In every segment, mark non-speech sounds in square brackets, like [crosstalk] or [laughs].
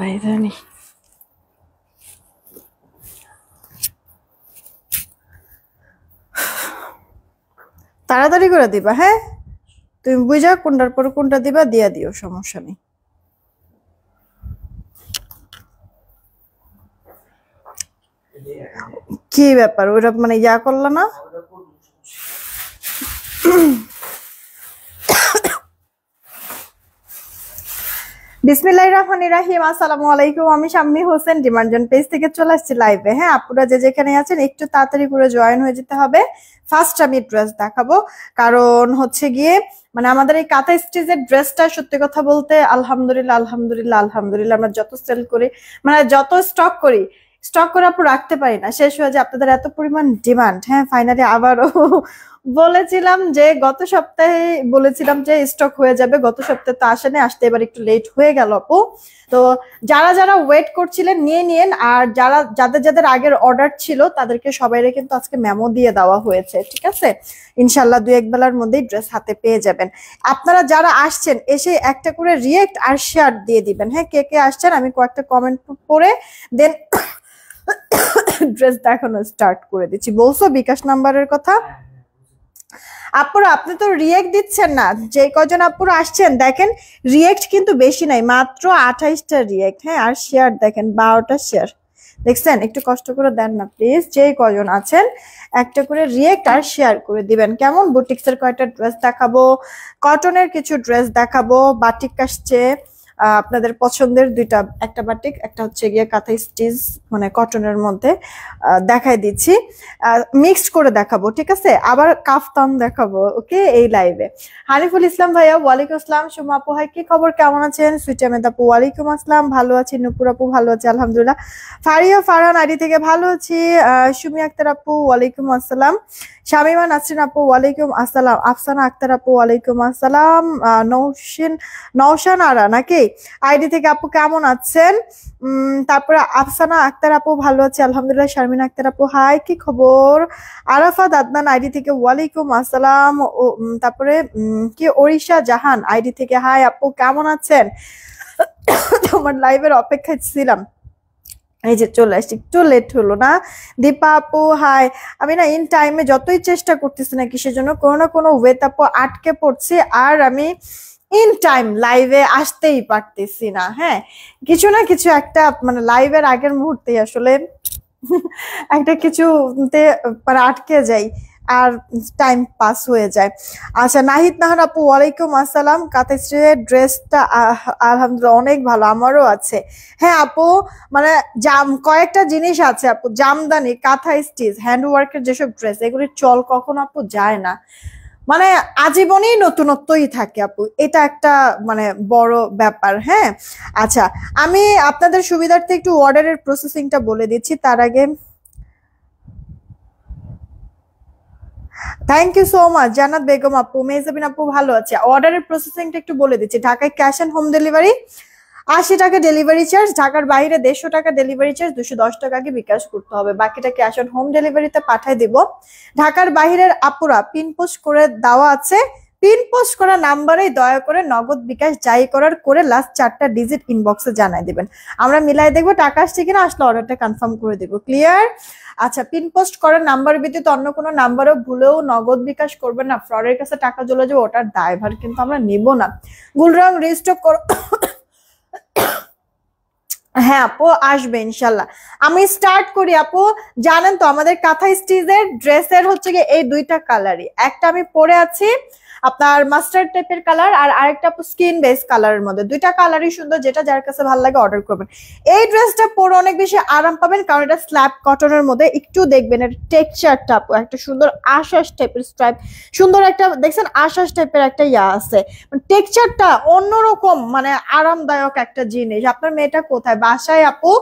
weiß ja nicht. তাড়াতাড়ি করে দিবা হ্যাঁ তুমি বুঝা কোনটার পর কোনটা দিবা দিয়া দিও সমস্যা নেই কি ব্যাপার ওইটা মানে ইয়া করলা না বিসমিল্লাহ রহমান আমি হোসেন পেজ থেকে চলে আসছি লাইভে হ্যাঁ যেখানে আছেন একটু তাড়াতাড়ি করে জয়েন হয়ে যেতে হবে ফার্স্ট আমি ড্রেস দেখাবো কারণ হচ্ছে গিয়ে মানে আমাদের এই স্টিচের ড্রেসটা সত্যি কথা বলতে আলহামদুলিল্লাহ আলহামদুলিল্লাহ আলহামদুলিল্লাহ আমরা যত সেল করি মানে যত স্টক করি স্টক করে আপু রাখতে পারি না শেষ হয়ে যে আপনাদের এত পরিমাণ ডিমান্ড হ্যাঁ ফাইনালি আবারও বলেছিলাম যে গত সপ্তাহে বলেছিলাম যে স্টক হয়ে যাবে গত সপ্তাহে তো আসেনি আসতে এবার একটু লেট হয়ে গেল আপু তো যারা যারা ওয়েট করছিলেন নিয়ে নিন আর যারা যাদের যাদের আগের অর্ডার ছিল তাদেরকে সবাইরে কিন্তু আজকে মেমো দিয়ে দেওয়া হয়েছে ঠিক আছে ইনশাল্লাহ দু এক বেলার মধ্যেই ড্রেস হাতে পেয়ে যাবেন আপনারা যারা আসছেন এসে একটা করে রিয়েক্ট আর শেয়ার দিয়ে দিবেন হ্যাঁ কে কে আসছেন আমি কয়েকটা কমেন্ট পড়ে দেন ড্রেস [coughs] দেখানো স্টার্ট করে দিচ্ছি বলছো বিকাশ নাম্বারের কথা আপুরা আপনি তো রিয়েক্ট দিচ্ছেন না যে কজন আপুর আসছেন দেখেন রিয়েক্ট কিন্তু বেশি নাই মাত্র আঠাইশটা রিয়েক্ট হ্যাঁ আর শেয়ার দেখেন বারোটা শেয়ার দেখছেন একটু কষ্ট করে দেন না প্লিজ যে কজন আছেন একটা করে রিয়েক্ট আর শেয়ার করে দিবেন কেমন বুটিক্সের কয়েকটা ড্রেস দেখাবো কটনের কিছু ড্রেস দেখাবো বাটিক আসছে আপনাদের পছন্দের দুইটা একটা বাটিক একটা হচ্ছে গিয়ে কাঁথা স্টিচ মানে কটনের মধ্যে দেখাই দিচ্ছি মিক্সড করে দেখাবো ঠিক আছে আবার কাফতান দেখাবো ওকে এই লাইভে হানিফুল ইসলাম ভাইয়া ওয়ালাইকুম আসসালাম সুমা আপু ভাই কি খবর কেমন আছেন সুইটা আহমেদ আপু ওয়ালাইকুম আসসালাম ভালো আছি নুপুর আপু ভালো আছি আলহামদুলিল্লাহ ফারিয়া ফারহান আরি থেকে ভালো আছি সুমি আক্তার আপু ওয়ালাইকুম আসসালাম শামিমা নাসরিন আপু ওয়ালাইকুম আসসালাম আফসানা আক্তার আপু ওয়ালাইকুম আসসালাম নৌসিন নৌসান আরা নাকি আইডি থেকে আপু কেমন আছেন তারপরে আফসানা আক্তার আপু ভালো আছে আলহামদুলিল্লাহ শারমিন আক্তার আপু হাই কি খবর আরাফাত আদনান আইডি থেকে ওয়ালাইকুম আসসালাম তারপরে কি ওড়িশা জাহান আইডি থেকে হাই আপু কেমন আছেন তোমার লাইভের অপেক্ষায় ছিলাম এই যে চলে আসছি একটু লেট হলো না দীপা আপু হাই আমি না ইন টাইমে যতই চেষ্টা করতেছি না কিসের জন্য কোনো না কোনো ওয়েত আপু আটকে পড়ছি আর আমি ইন টাইম লাইভে আসতেই পারতেছি না হ্যাঁ কিছু না কিছু একটা মানে লাইভের আগের মুহূর্তে আসলে [laughs] একটা কিছুতে মানে আটকে যাই আর টাইম পাস হয়ে যায় আচ্ছা নাহিদ নাহর আপু ওয়ালাইকুম আসসালাম কাতেশ্রীর ড্রেসটা আলহামদুলিল্লাহ অনেক ভালো আমারও আছে হ্যাঁ আপু মানে জাম কয়েকটা জিনিস আছে আপু জামদানি কাঁথা স্টিচ হ্যান্ড ওয়ার্কের যেসব ড্রেস এগুলির চল কখন আপু যায় না মানে আজীবনই নতুনত্বই থাকে আপু এটা একটা মানে বড় ব্যাপার হ্যাঁ আচ্ছা আমি আপনাদের সুবিধার্থে একটু অর্ডারের প্রসেসিংটা বলে দিচ্ছি তার আগে থ্যাংক ইউ সো মাচ জানাত বেগম আপু মেহজাবিন আপু ভালো আছে অর্ডারের প্রসেসিংটা একটু বলে দিচ্ছি ঢাকায় ক্যাশ অ্যান্ড হোম ডেলিভারি আশি টাকা ডেলিভারি চার্জ ঢাকার বাইরে দেড়শো টাকা ডেলিভারি চার্জ দুশো দশ টাকাকে বিকাশ করতে হবে বাকিটা ক্যাশ অন হোম ডেলিভারিতে পাঠিয়ে দিব ঢাকার বাইরের আপুরা পিনপোস্ট করে দেওয়া আছে পিন পোস্ট করা নাম্বারে দয়া করে নগদ বিকাশ যাই করার করে লাস্ট চারটা ডিজিট ইনবক্সে জানাই দেবেন আমরা মিলাই দেখবো টাকা আসছে কিনা আসলে অর্ডারটা কনফার্ম করে দেবো ক্লিয়ার আচ্ছা পিন পোস্ট করার নাম্বার ব্যতীত অন্য কোনো নাম্বারও ভুলেও নগদ বিকাশ করবেন না ফ্রডের কাছে টাকা চলে যাবে ওটার ড্রাইভার কিন্তু আমরা নেব না গুলরং রেজিস্টার হ্যাঁ আপু আসবে ইনশাল্লাহ আমি স্টার্ট করি আপু জানেন তো আমাদের কাঁথা স্টিচের ড্রেসের হচ্ছে গিয়ে এই দুইটা কালারই একটা আমি পরে আছি আপনার মাস্টার টাইপের কালার আর আরেকটা স্কিন বেস কালারের মধ্যে দুইটা কালারই সুন্দর যেটা যার কাছে ভালো লাগে অর্ডার করবেন এই ড্রেসটা পরে অনেক বেশি আরাম পাবেন কারণ এটা স্ল্যাব কটনের মধ্যে একটু দেখবেন এর টেক্সচারটা একটা সুন্দর আশাস টাইপের স্ট্রাইপ সুন্দর একটা দেখছেন আশাস টাইপের একটা ইয়া আছে টেক্সচারটা মানে অন্যরকম মানে আরামদায়ক একটা জিনিস আপনার মেয়েটা কোথায় বাসায় আপু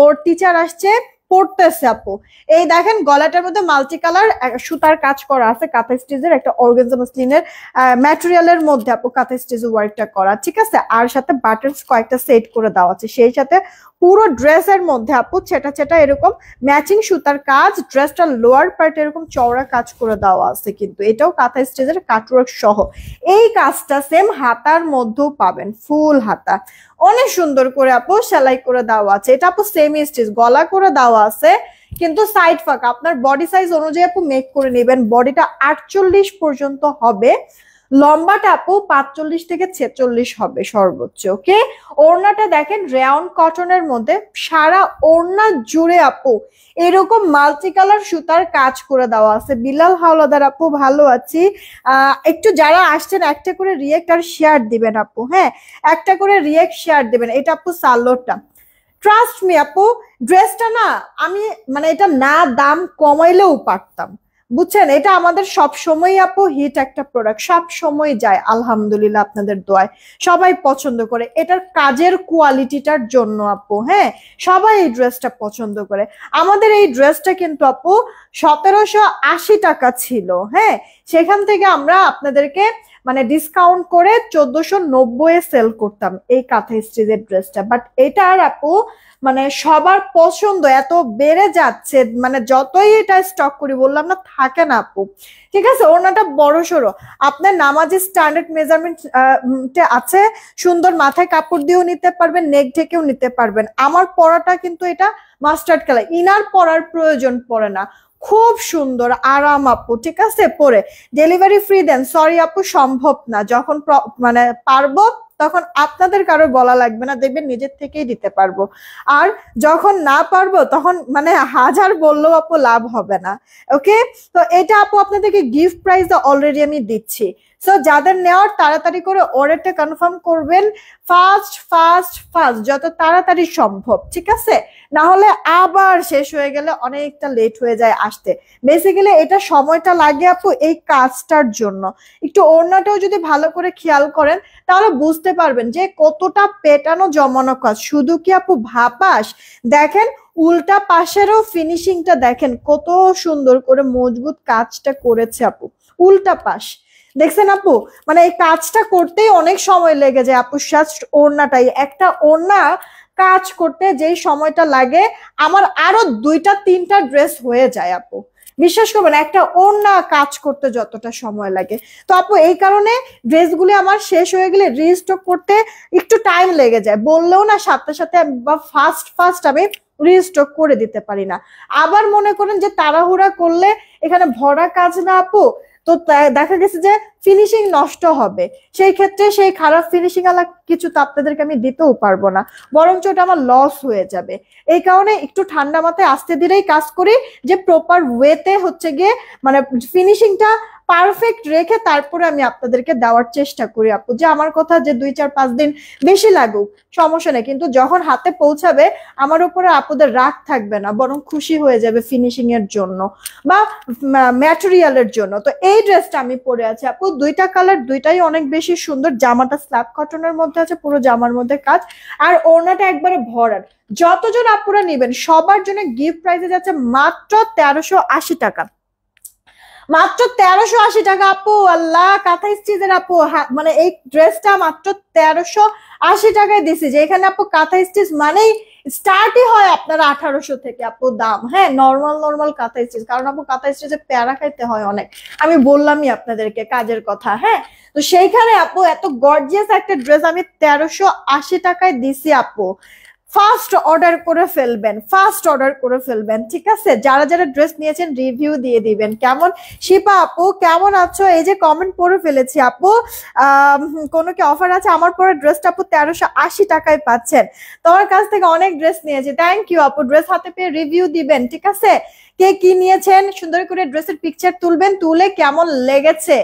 ওর টিচার আসছে পড়তেছে আপু এই দেখেন গলাটার মধ্যে মাল্টি কালার সুতার কাজ করা আছে কাঁথা স্টিচের একটা অর্গানজম স্লিনের ম্যাটেরিয়ালের মধ্যে আপু কাঁথা স্টিচ ওয়ার্কটা করা ঠিক আছে আর সাথে বাটনস কয়েকটা সেট করে দেওয়া আছে সেই সাথে পুরো ড্রেসের মধ্যে আপু চেটা চেটা এরকম ম্যাচিং সুতার কাজ ড্রেসটা লোয়ার পার্ট এরকম চওড়া কাজ করে দেওয়া আছে কিন্তু এটাও কাঁথা স্টেজের কাটওয়ার্ক সহ এই কাজটা সেম হাতার মধ্যেও পাবেন ফুল হাতা অনেক সুন্দর করে আপু সেলাই করে দেওয়া আছে এটা আপু সেমি স্টিচ গলা করে দেওয়া আছে কিন্তু সাইড ফাঁকা আপনার বডি সাইজ অনুযায়ী আপু মেক করে নেবেন বডিটা আটচল্লিশ পর্যন্ত হবে লম্বা আপু পাঁচচল্লিশ থেকে ছেচল্লিশ হবে সর্বোচ্চ ওকে ওড়নাটা দেখেন রেউন্ড কটনের মধ্যে সারা ওড়না জুড়ে আপু এরকম মাল্টি কালার সুতার কাজ করে দেওয়া আছে বিলাল হাওলাদার আপু ভালো আছি একটু যারা আসছেন একটা করে রিয়েক্ট আর শেয়ার দিবেন আপু হ্যাঁ একটা করে রিয়েক্ট শেয়ার দিবেন এটা আপু সালোরটা ট্রাস্ট মি আপু ড্রেসটা না আমি মানে এটা না দাম কমাইলেও পারতাম বুঝছেন এটা আমাদের সব সময় আপু হিট একটা প্রোডাক্ট সব সময় যায় আলহামদুলিল্লাহ আপনাদের দোয়ায় সবাই পছন্দ করে এটার কাজের কোয়ালিটিটার জন্য আপু হ্যাঁ সবাই এই ড্রেসটা পছন্দ করে আমাদের এই ড্রেসটা কিন্তু আপু সতেরোশো টাকা ছিল হ্যাঁ সেখান থেকে আমরা আপনাদেরকে মানে ডিসকাউন্ট করে চোদ্দশো নব্বই সেল করতাম এই কাঁথা স্ট্রিজের ড্রেসটা বাট এটার আপু মানে সবার পছন্দ এত বেড়ে যাচ্ছে মানে যতই এটা স্টক করি বললাম না থাকে না আপু ঠিক আছে ওনাটা বড় সড়ো আপনার নামাজে স্ট্যান্ডার্ড মেজারমেন্ট আছে সুন্দর মাথায় কাপড় দিয়েও নিতে পারবেন নেক ঢেকেও নিতে পারবেন আমার পরাটা কিন্তু এটা মাস্টার্ড কালার ইনার পরার প্রয়োজন পড়ে না খুব সুন্দর আরাম আপু ঠিক আছে পরে ডেলিভারি ফ্রি দেন সরি আপু সম্ভব না যখন মানে পারবো তখন আপনাদের কারো বলা লাগবে না দেখবেন নিজের থেকেই দিতে পারবো আর যখন না পারবো তখন মানে হাজার বললেও আপু লাভ হবে না ওকে তো এটা আপু আপনাদেরকে গিফট প্রাইস অলরেডি আমি দিচ্ছি সো যাদের নেওয়ার তাড়াতাড়ি করে অর্ডারটা কনফার্ম করবেন ফাস্ট ফাস্ট ফাস্ট যত তাড়াতাড়ি সম্ভব ঠিক আছে না হলে আবার শেষ হয়ে গেলে অনেকটা লেট হয়ে যায় আসতে বেসিক্যালি এটা সময়টা লাগে আপু এই কাজটার জন্য একটু ওড়নাটাও যদি ভালো করে খেয়াল করেন তাহলে বুঝতে পারবেন যে কতটা পেটানো জমানো কাজ শুধু কি আপু ভাপাস দেখেন উল্টা পাশেরও ফিনিশিংটা দেখেন কত সুন্দর করে মজবুত কাজটা করেছে আপু উল্টা পাশ দেখছেন আপু মানে এই কাজটা করতেই অনেক সময় লেগে যায় আপু জাস্ট ওড়নাটাই একটা ওড়না কাজ করতে যেই সময়টা লাগে আমার আরো দুইটা তিনটা ড্রেস হয়ে যায় আপু বিশ্বাস করবেন একটা ওড়না কাজ করতে যতটা সময় লাগে তো আপু এই কারণে ড্রেসগুলি আমার শেষ হয়ে গেলে রিস্টক করতে একটু টাইম লেগে যায় বললেও না সাথে সাথে বা ফাস্ট ফাস্ট আমি রিস্টক করে দিতে পারি না আবার মনে করেন যে তাড়াহুড়া করলে এখানে ভরা কাজ না আপু তো দেখা গেছে যে ফিনিশিং নষ্ট হবে সেই ক্ষেত্রে সেই খারাপ ফিনিশিং আলা কিছু তো আপনাদেরকে আমি দিতেও পারবো না বরঞ্চ ওটা আমার লস হয়ে যাবে এই কারণে একটু ঠান্ডা মাথায় আসতে দিলেই কাজ করি যে প্রপার ওয়েতে হচ্ছে গিয়ে মানে ফিনিশিংটা পারফেক্ট রেখে তারপরে আমি আপনাদেরকে দেওয়ার চেষ্টা করি আপু যে আমার কথা যে দুই চার পাঁচ দিন বেশি লাগুক সমস্যা নেই কিন্তু যখন হাতে পৌঁছাবে আমার উপরে আপুদের রাগ থাকবে না বরং খুশি হয়ে যাবে ফিনিশিং এর জন্য বা ম্যাটেরিয়ালের জন্য তো এই ড্রেসটা আমি পরে আছি আপু দুইটা কালার দুইটাই অনেক বেশি সুন্দর জামাটা স্ল্যাব কটনের মধ্যে আছে পুরো জামার মধ্যে কাজ আর ওড়নাটা একবারে ভরার যতজন আপুরা নেবেন সবার জন্য গিফট প্রাইসে যাচ্ছে মাত্র তেরোশো টাকা মাত্র তেরোশো আশি টাকা আপু আল্লাহ কাঁথা স্টিচের আপু মানে এই ড্রেসটা মাত্র তেরোশো আশি টাকায় দিছি যে এখানে আপু কাঁথা স্টিচ মানেই স্টার্টই হয় আপনার আঠারোশো থেকে আপু দাম হ্যাঁ নর্মাল নর্মাল কাঁথা স্টিচ কারণ আপু কাঁথা স্টিচে প্যারা খাইতে হয় অনেক আমি বললামই আপনাদেরকে কাজের কথা হ্যাঁ তো সেইখানে আপু এত গর্জিয়াস একটা ড্রেস আমি তেরোশো আশি টাকায় দিছি আপু ফার্স্ট অর্ডার করে ফেলবেন ফার্স্ট অর্ডার করে ফেলবেন ঠিক আছে যারা যারা ড্রেস নিয়েছেন রিভিউ দিয়ে দিবেন কেমন শিপা আপু কেমন আছো এই যে কমেন্ট পরে ফেলেছি আপু কোনো কি অফার আছে আমার পরে ড্রেসটা আপু তেরোশো আশি টাকায় পাচ্ছেন তোমার কাছ থেকে অনেক ড্রেস নিয়েছি থ্যাংক ইউ আপু ড্রেস হাতে পেয়ে রিভিউ দিবেন ঠিক আছে কে কি নিয়েছেন সুন্দর করে ড্রেসের পিকচার তুলবেন তুলে কেমন লেগেছে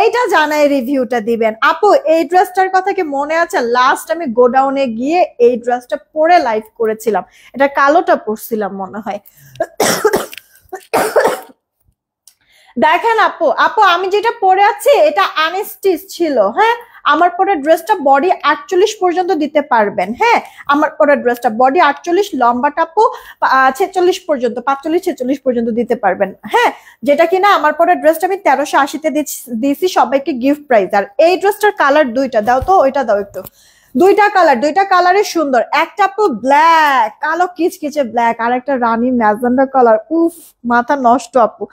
এইটা জানাই রিভিউটা দিবেন আপু এই ড্রেসটার কথা কি মনে আছে লাস্ট আমি গোডাউনে গিয়ে এই ড্রেসটা পরে লাইভ করেছিলাম এটা কালোটা পরছিলাম মনে হয় দেখেন আপু আপু আমি যেটা পরে আছি এটা আনস্টিচ ছিল হ্যাঁ আমার পরে ড্রেসটা বডি আটচল্লিশ পর্যন্ত দিতে পারবেন হ্যাঁ আমার পরে ড্রেসটা বডি আটচল্লিশ লম্বা টাপু ছেচল্লিশ পর্যন্ত পাঁচচল্লিশ ছেচল্লিশ পর্যন্ত দিতে পারবেন হ্যাঁ যেটা কিনা আমার পরে ড্রেসটা আমি তেরোশো আশিতে দিচ্ছি সবাইকে গিফট প্রাইজ আর এই ড্রেসটার কালার দুইটা দাও তো ওইটা দাও একটু দুইটা কালার দুইটা কালারে সুন্দর একটা তো ব্ল্যাক কালো কিচকিচে ব্ল্যাক আর একটা রানী ম্যাজেন্ডা কালার উফ মাথা নষ্ট আপু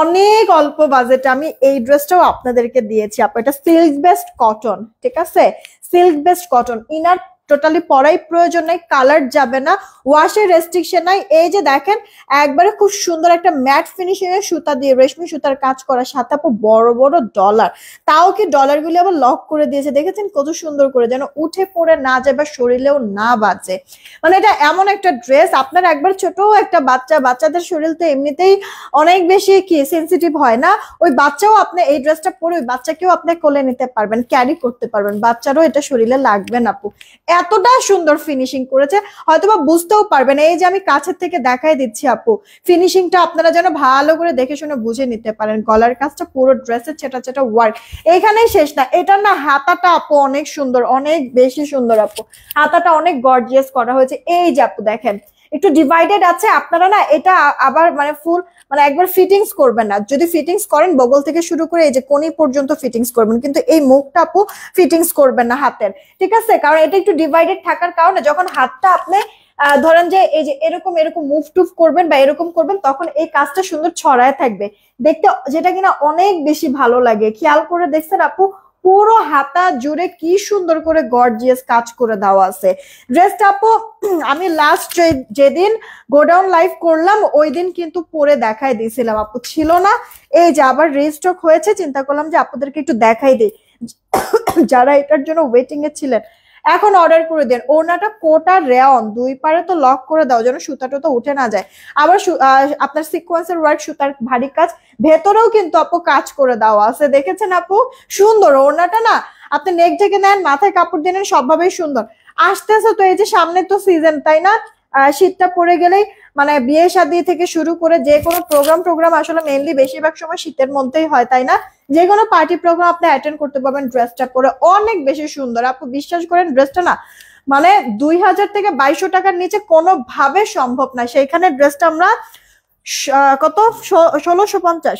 অনেক অল্প বাজেটে আমি এই ড্রেসটাও আপনাদেরকে দিয়েছি আপু এটা সিল্ক বেস্ট কটন ঠিক আছে silk best cotton inner totally পরাই প্রয়োজন নাই কালার যাবে না ওয়াশের রেস্ট্রিকশন নাই এই যে দেখেন একবারে খুব সুন্দর একটা ম্যাট ফিনিশিং এর সুতা দিয়ে রেশমি সুতার কাজ করা সাথে বড় বড় ডলার তাও কি ডলারগুলি আবার লক করে দিয়েছে দেখেছেন কত সুন্দর করে যেন উঠে পড়ে না যায় বা শরীরেও না বাজে মানে এটা এমন একটা ড্রেস আপনার একবার ছোট একটা বাচ্চা বাচ্চাদের শরীর তো এমনিতেই অনেক বেশি কি সেন্সিটিভ হয় না ওই বাচ্চাও আপনি এই ড্রেসটা পরে ওই বাচ্চাকেও আপনি কোলে নিতে পারবেন ক্যারি করতে পারবেন বাচ্চারও এটা শরীরে লাগবে না আপু এতটা সুন্দর ফিনিশিং করেছে বা বুঝতেও পারবেন এই যে আমি কাছের থেকে দেখাই দিচ্ছি আপু ফিনিশিংটা আপনারা যেন ভালো করে দেখে শুনে বুঝে নিতে পারেন গলার কাজটা পুরো ড্রেসের ছেটা ছেটা ওয়ার্ক এখানেই শেষ না এটা না হাতাটা আপু অনেক সুন্দর অনেক বেশি সুন্দর আপু হাতাটা অনেক গর্জিয়াস করা হয়েছে এই যে আপু দেখেন একটু ডিভাইডেড আছে আপনারা না এটা আবার মানে ফুল মানে একবার ফিটিংস করবেন না যদি ফিটিংস করেন বগল থেকে শুরু করে এই যে কোনি পর্যন্ত ফিটিংস করবেন কিন্তু এই মুখটা আপু ফিটিংস করবেন না হাতের ঠিক আছে কারণ এটা একটু ডিভাইডেড থাকার কারণে যখন হাতটা আপনি ধরেন যে এই যে এরকম এরকম মুভ টুভ করবেন বা এরকম করবেন তখন এই কাজটা সুন্দর ছড়ায় থাকবে দেখতে যেটা কিনা অনেক বেশি ভালো লাগে খেয়াল করে দেখছেন আপু পুরো হাতা জুড়ে কি সুন্দর করে গর্জিয়াস কাজ করে দেওয়া আছে ড্রেসটা আপু আমি লাস্ট যেদিন গোডাউন লাইভ করলাম ওই দিন কিন্তু পরে দেখাই দিয়েছিলাম আপু ছিল না এই যে আবার রেস্টক হয়েছে চিন্তা করলাম যে আপুদেরকে একটু দেখাই দিই যারা এটার জন্য ওয়েটিং এ ছিলেন এখন অর্ডার করে দেন ওনাটা কোটা রেয়ন দুই পারে তো লক করে দাও যেন সুতাটা তো উঠে না যায় আবার আপনার সিকোয়েন্সের ওয়ার্ক সুতার ভারী কাজ ভেতরেও কিন্তু আপু কাজ করে দেওয়া আছে দেখেছেন আপু সুন্দর ওনাটা না আপনি নেক ঢেকে নেন মাথায় কাপড় দিয়ে নেন সবভাবেই সুন্দর আসতেছে তো এই যে সামনে তো সিজন তাই না শীতটা পড়ে গেলেই মানে বিয়ে শাদি থেকে শুরু করে যে কোনো প্রোগ্রাম প্রোগ্রাম আসলে মেনলি বেশিরভাগ সময় শীতের মধ্যেই হয় তাই না যে কোনো পার্টি প্রোগ্রাম আপনি অ্যাটেন্ড করতে পারবেন ড্রেসটা পরে অনেক বেশি সুন্দর আপনি বিশ্বাস করেন ড্রেসটা না মানে দুই হাজার থেকে বাইশশো টাকার নিচে কোনোভাবে সম্ভব না সেইখানে ড্রেসটা আমরা কত ষোলোশো পঞ্চাশ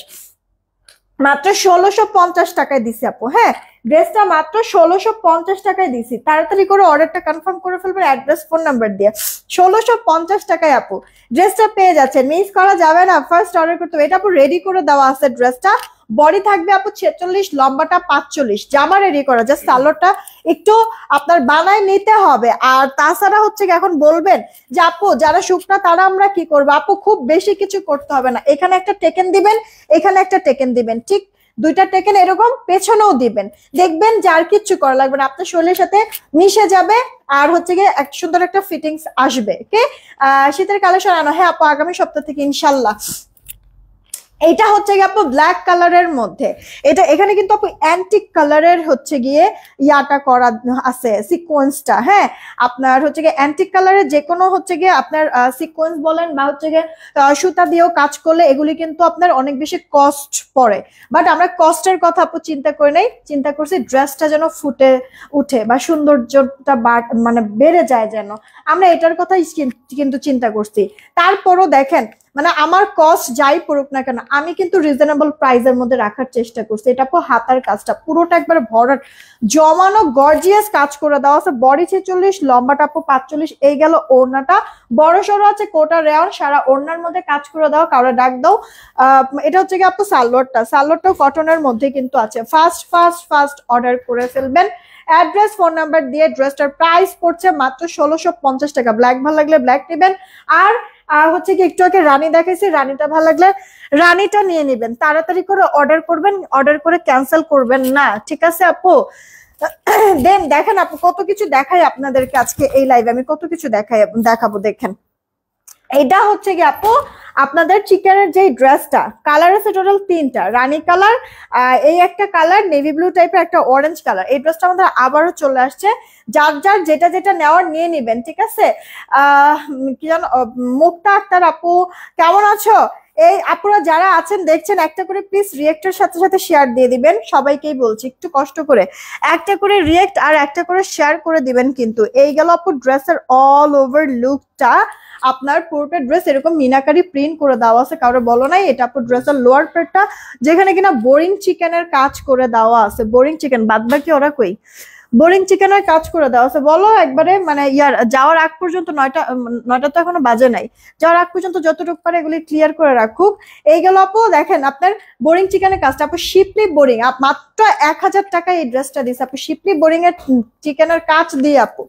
মাত্র ষোলোশো পঞ্চাশ টাকায় দিছি আপু হ্যাঁ ড্রেসটা মাত্র ষোলোশো পঞ্চাশ টাকায় দিছি তাড়াতাড়ি করে অর্ডারটা কনফার্ম করে ফেলবো অ্যাড্রেস ফোন নাম্বার দিয়ে ষোলোশো পঞ্চাশ টাকায় আপু ড্রেসটা পেয়ে যাচ্ছে মিস করা যাবে না ফার্স্ট অর্ডার করতে হবে এটা আপু রেডি করে দেওয়া আছে ড্রেসটা বডি থাকবে আপু ছেচল্লিশ লম্বাটা পাঁচচল্লিশ জামা রেডি করা জাস্ট সালোটা একটু আপনার বানায় নিতে হবে আর তাছাড়া হচ্ছে এখন বলবেন যে আপু যারা শুকনা তারা আমরা কি করবো আপু খুব বেশি কিছু করতে হবে না এখানে একটা টেকেন দিবেন এখানে একটা টেকেন দিবেন ঠিক দুইটা টেকেন এরকম পেছনেও দিবেন দেখবেন যার কিচ্ছু করা লাগবে না আপনার শরীরের সাথে মিশে যাবে আর হচ্ছে গিয়ে এক সুন্দর একটা ফিটিংস আসবে কে শীতের কালেকশন আনো হ্যাঁ আপু আগামী সপ্তাহ থেকে ইনশাল্লাহ এটা হচ্ছে গিয়ে আপু ব্ল্যাক কালারের মধ্যে এটা এখানে কিন্তু আপু অ্যান্টিক কালারের হচ্ছে গিয়ে ইয়াটা করা আছে সিকোয়েন্সটা হ্যাঁ আপনার হচ্ছে গিয়ে অ্যান্টিক কালারের যে কোনো হচ্ছে গিয়ে আপনার সিকোয়েন্স বলেন বা হচ্ছে গিয়ে সুতা দিয়েও কাজ করলে এগুলি কিন্তু আপনার অনেক বেশি কস্ট পড়ে বাট আমরা কস্টের কথা আপু চিন্তা করে নেই চিন্তা করছি ড্রেসটা যেন ফুটে উঠে বা সৌন্দর্যটা মানে বেড়ে যায় যেন আমরা এটার কথাই কিন্তু চিন্তা করছি তারপরও দেখেন মানে আমার কস্ট যাই পড়ুক না কেন আমি কিন্তু রিজনেবল এর মধ্যে রাখার চেষ্টা করছি এটা পর হাতার কাজটা পুরোটা একবার ভরাট জমানো গর্জিয়াস কাজ করে দেওয়া আছে বডি ছেচল্লিশ লম্বা পো পাঁচচল্লিশ এই গেল ওড়নাটা বড় সড়ো আছে কোটা রেওয়ার সারা ওড়নার মধ্যে কাজ করে দাও কারো ডাক দাও এটা হচ্ছে কি আপু সালোয়ারটা সালোয়ারটাও কটনের মধ্যে কিন্তু আছে ফার্স্ট ফার্স্ট ফার্স্ট অর্ডার করে ফেলবেন অ্যাড্রেস ফোন নাম্বার দিয়ে ড্রেসটার প্রাইস পড়ছে মাত্র ষোলোশো টাকা ব্ল্যাক ভালো লাগলে ব্ল্যাক নেবেন আর আর হচ্ছে কি একটু আগে রানী দেখাইছি রানীটা ভালো লাগলে রানীটা নিয়ে নেবেন তাড়াতাড়ি করে অর্ডার করবেন অর্ডার করে ক্যান্সেল করবেন না ঠিক আছে আপু [clears throat] দেন দেখেন আপু কত কিছু দেখাই আপনাদেরকে আজকে এই লাইভে আমি কত কিছু দেখাই দেখাবো দেখেন এটা হচ্ছে কি আপু আপনাদের চিকেনের যে ড্রেসটা কালার আছে টোটাল তিনটা রানি কালার এই একটা কালার নেভি ব্লু টাইপের একটা অরেঞ্জ কালার এই ড্রেসটা আমাদের আবারও চলে আসছে যার যার যেটা যেটা নেওয়ার নিয়ে নিবেন ঠিক আছে কি জানো মুক্তা আক্তার আপু কেমন আছো এই আপনারা যারা আছেন দেখছেন একটা করে প্লিজ রিয়েক্টের সাথে সাথে শেয়ার দিয়ে দিবেন সবাইকেই বলছি একটু কষ্ট করে একটা করে রিয়েক্ট আর একটা করে শেয়ার করে দিবেন কিন্তু এই গেল আপু ড্রেসের অল ওভার লুকটা আপনার পুরোটা ড্রেস এরকম মিনাকারি প্রিন্ট করে দেওয়া আছে কারো বলো নাই এটা আপুর ড্রেসের লোয়ার পেটটা যেখানে কিনা বোরিং চিকেনের কাজ করে দেওয়া আছে বোরিং চিকেন বাদ বাকি ওরা কই বোরিং চিকেনের কাজ করে দেওয়া আছে বলো একবারে মানে ইয়ার যাওয়ার আগ পর্যন্ত নয়টা নয়টা তো এখনো বাজে নাই যাওয়ার আগ পর্যন্ত যতটুকু পারে এগুলি ক্লিয়ার করে রাখুক এই গেল আপু দেখেন আপনার বোরিং চিকেনের কাজটা আপু শিপলি বোরিং মাত্র এক হাজার টাকা এই ড্রেসটা দিয়েছে আপু শিপলি বোরিং এর চিকেনের কাজ দিয়ে আপু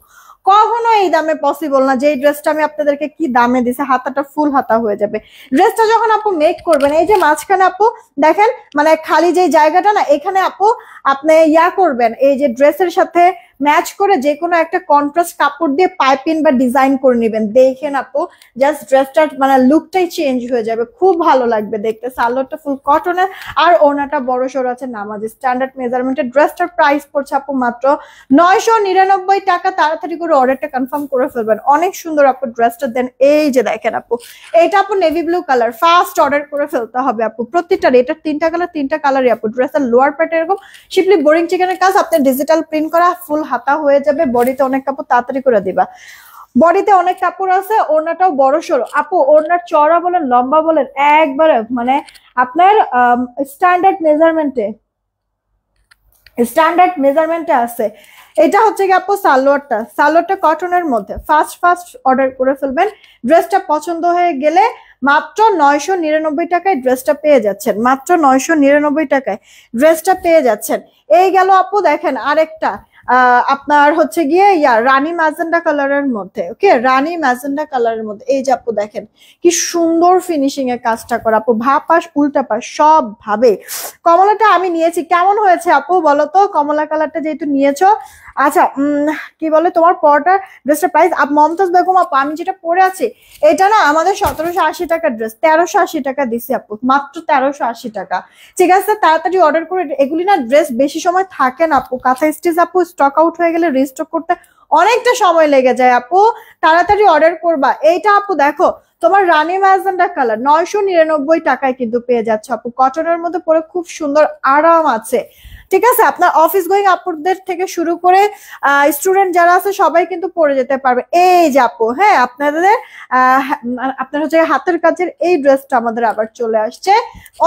কখনো এই দামে পসিবল না যে এই ড্রেসটা আমি আপনাদেরকে কি দামে দিছে হাতাটা ফুল হাতা হয়ে যাবে ড্রেসটা যখন আপু মেক করবেন এই যে মাঝখানে আপু দেখেন মানে খালি যে জায়গাটা না এখানে আপু আপনি ইয়া করবেন এই যে ড্রেসের সাথে ম্যাচ করে যে কোনো একটা কন্ট্রাস্ট কাপড় দিয়ে পাইপিন বা ডিজাইন করে নেবেন দেখেন আপু জাস্ট ড্রেসটার মানে লুকটাই চেঞ্জ হয়ে যাবে খুব ভালো লাগবে দেখতে সালোয়ারটা ফুল কটনের আর ওনাটা বড় সর আছে নামাজে স্ট্যান্ডার্ড মেজারমেন্টের ড্রেসটার প্রাইস পড়ছে আপু মাত্র নয়শো নিরানব্বই টাকা তাড়াতাড়ি করে অর্ডারটা কনফার্ম করে ফেলবেন অনেক সুন্দর আপু ড্রেসটা দেন এই যে দেখেন আপু এটা আপু navy blue colour first order করে ফেলতে হবে আপু প্রতিটার এটা তিনটা কালার তিনটা কালারই আপু ড্রেসের লোয়ার প্যাট এরকম শিপলি বোরিং চিকেনের কাজ আপনার ডিজিটাল প্রিন্ট করা ফুল হাতা হয়ে যাবে বডিতে অনেক কাপড় তাড়াতাড়ি করে দিবা বডিতে অনেক কাপড় আছে ওড়নাটাও বড় সরো আপু ওড়নার চড়া বলেন লম্বা বলেন একবারে মানে আপনার স্ট্যান্ডার্ড মেজারমেন্টে স্ট্যান্ডার্ড মেজারমেন্টে আছে এটা হচ্ছে কি আপু সালোয়ারটা সালোয়ারটা কটনের মধ্যে ফার্স্ট ফার্স্ট অর্ডার করে ফেলবেন ড্রেসটা পছন্দ হয়ে গেলে মাত্র নয়শো নিরানব্বই টাকায় ড্রেসটা পেয়ে যাচ্ছেন মাত্র নয়শো নিরানব্বই টাকায় ড্রেসটা পেয়ে যাচ্ছেন এই গেল আপু দেখেন আরেকটা আপনার হচ্ছে গিয়ে ইয়া রানী ম্যাজেন্ডা কালারের মধ্যে ওকে রানী ম্যাজেন্ডা কালারের মধ্যে এই যে আপু দেখেন কি সুন্দর ফিনিশিং এর কাজটা করা আপু ভাপাস উল্টা পাশ সব ভাবে কমলাটা আমি নিয়েছি কেমন হয়েছে আপু বলো তো কমলা কালারটা যেহেতু নিয়েছো আচ্ছা কি বলে তোমার পরটা ড্রেসটার প্রাইস আপ মমতাজ বেগম আপু আমি যেটা পরে আছি এটা না আমাদের সতেরোশো আশি টাকা ড্রেস তেরোশো আশি টাকা দিছি আপু মাত্র তেরোশো আশি টাকা ঠিক আছে তাড়াতাড়ি অর্ডার করে এগুলি না ড্রেস বেশি সময় থাকে না আপু কাঁথা স্টিচ আপু স্টক আউট হয়ে গেলে রিস্টক করতে অনেকটা সময় লেগে যায় আপু তাড়াতাড়ি অর্ডার করবা এইটা আপু দেখো তোমার রানি ম্যাজেন্ডা কালার নয়শো নিরানব্বই টাকায় কিন্তু পেয়ে যাচ্ছে আপু কটনের মধ্যে পরে খুব সুন্দর আরাম আছে ঠিক আছে আপনার অফিস গোয়িং আপুদের থেকে শুরু করে স্টুডেন্ট যারা আছে সবাই কিন্তু পরে যেতে পারবে এই যে আপু হ্যাঁ আপনাদের মানে আপনার হচ্ছে হাতের কাজের এই ড্রেসটা আমাদের আবার চলে আসছে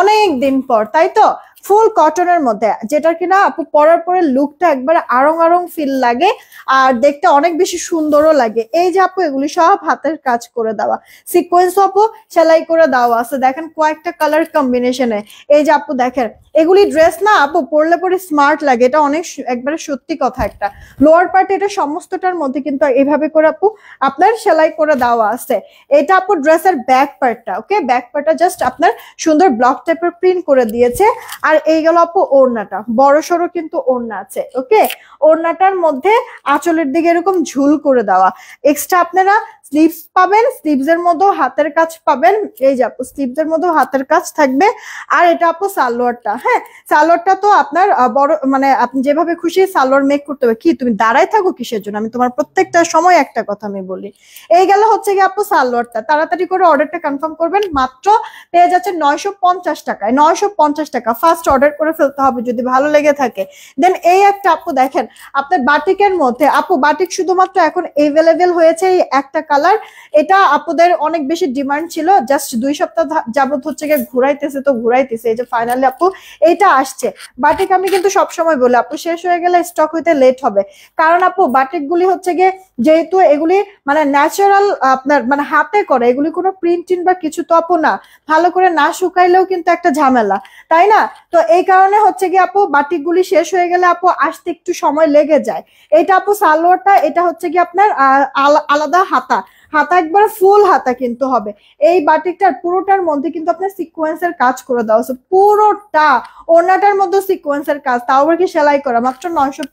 অনেক দিন পর তাই তো ফুল কটনের মধ্যে যেটা কিনা আপু পরার পরে লুকটা একবারে আরং আরং ফিল লাগে আর দেখতে অনেক বেশি সুন্দরও লাগে এই যে আপু এগুলি সব হাতের কাজ করে দেওয়া সিকোয়েন্স আপু সেলাই করে দেওয়া আছে দেখেন কয়েকটা কালার কম্বিনেশনে এই যে আপু দেখেন এগুলি ড্রেস না আপু পরলে পরে স্মার্ট লাগে এটা অনেক একবারে সত্যি কথা একটা লোয়ার পার্ট এটা সমস্তটার মধ্যে কিন্তু এভাবে করে আপু আপনার সেলাই করে দেওয়া আছে এটা আপু ড্রেসের ব্যাক পার্টটা ওকে ব্যাক পার্টটা জাস্ট আপনার সুন্দর ব্লক টাইপের প্রিন্ট করে দিয়েছে আর আর এই গেল আপু ওড়নাটা বড় সড়ো কিন্তু ওড়না আছে ওকে ওড়নাটার মধ্যে আঁচলের দিকে এরকম ঝুল করে দেওয়া এক্সট্রা আপনারা স্লিভস পাবেন স্লিভস এর মধ্যেও হাতের কাজ পাবেন এই যে আপু স্লিভস এর মধ্যেও হাতের কাজ থাকবে আর এটা আপু সালোয়ারটা হ্যাঁ সালোয়ারটা তো আপনার বড় মানে আপনি যেভাবে খুশি সালোয়ার মেক করতে হবে কি তুমি দাঁড়ায় থাকো কিসের জন্য আমি তোমার প্রত্যেকটা সময় একটা কথা আমি বলি এই গেল হচ্ছে কি আপু সালোয়ারটা তাড়াতাড়ি করে অর্ডারটা কনফার্ম করবেন মাত্র পেয়ে যাচ্ছে নয়শো পঞ্চাশ টাকায় নয়শো পঞ্চাশ টাকা ফার্স্ট অর্ডার করে ফেলতে হবে যদি ভালো লেগে থাকে দেন এই একটা আপু দেখেন আপনার বাটিকের মধ্যে আপু বাটিক শুধুমাত্র এখন এভেলেবেল হয়েছে এই একটা কালার এটা আপুদের অনেক বেশি ডিমান্ড ছিল জাস্ট দুই সপ্তাহ যাবত হচ্ছে গিয়ে ঘুরাইতেছে তো ঘুরাইতেছে এই যে ফাইনালি আপু এটা আসছে বাটিক আমি কিন্তু সবসময় বলি আপু শেষ হয়ে গেলে স্টক হইতে লেট হবে কারণ আপু বাটিকগুলি হচ্ছে গিয়ে যেহেতু এগুলি মানে ন্যাচারাল আপনার মানে হাতে করে এগুলি কোনো প্রিন্টিন বা কিছু তো আপু না ভালো করে না শুকাইলেও কিন্তু একটা ঝামেলা তাই না তো এই কারণে হচ্ছে গিয়ে আপু বাটিকগুলি শেষ হয়ে গেলে আপু আসতে একটু সময় লেগে যায় এটা আপু সালোয়ারটা এটা হচ্ছে কি আপনার আলাদা হাতা হাতা একবার ফুল হাতা কিন্তু হবে এই বাটিকটার পুরোটার মধ্যে কিন্তু আপনার সিকোয়েন্সের কাজ করে দেওয়া হচ্ছে পুরোটা ওনাটার মধ্যে সিকোয়েন্সের কাজ তাও আবার কি সেলাই করা মাত্র নয়শো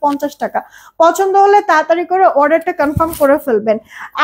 টাকা পছন্দ হলে তাড়াতাড়ি করে অর্ডারটা কনফার্ম করে ফেলবেন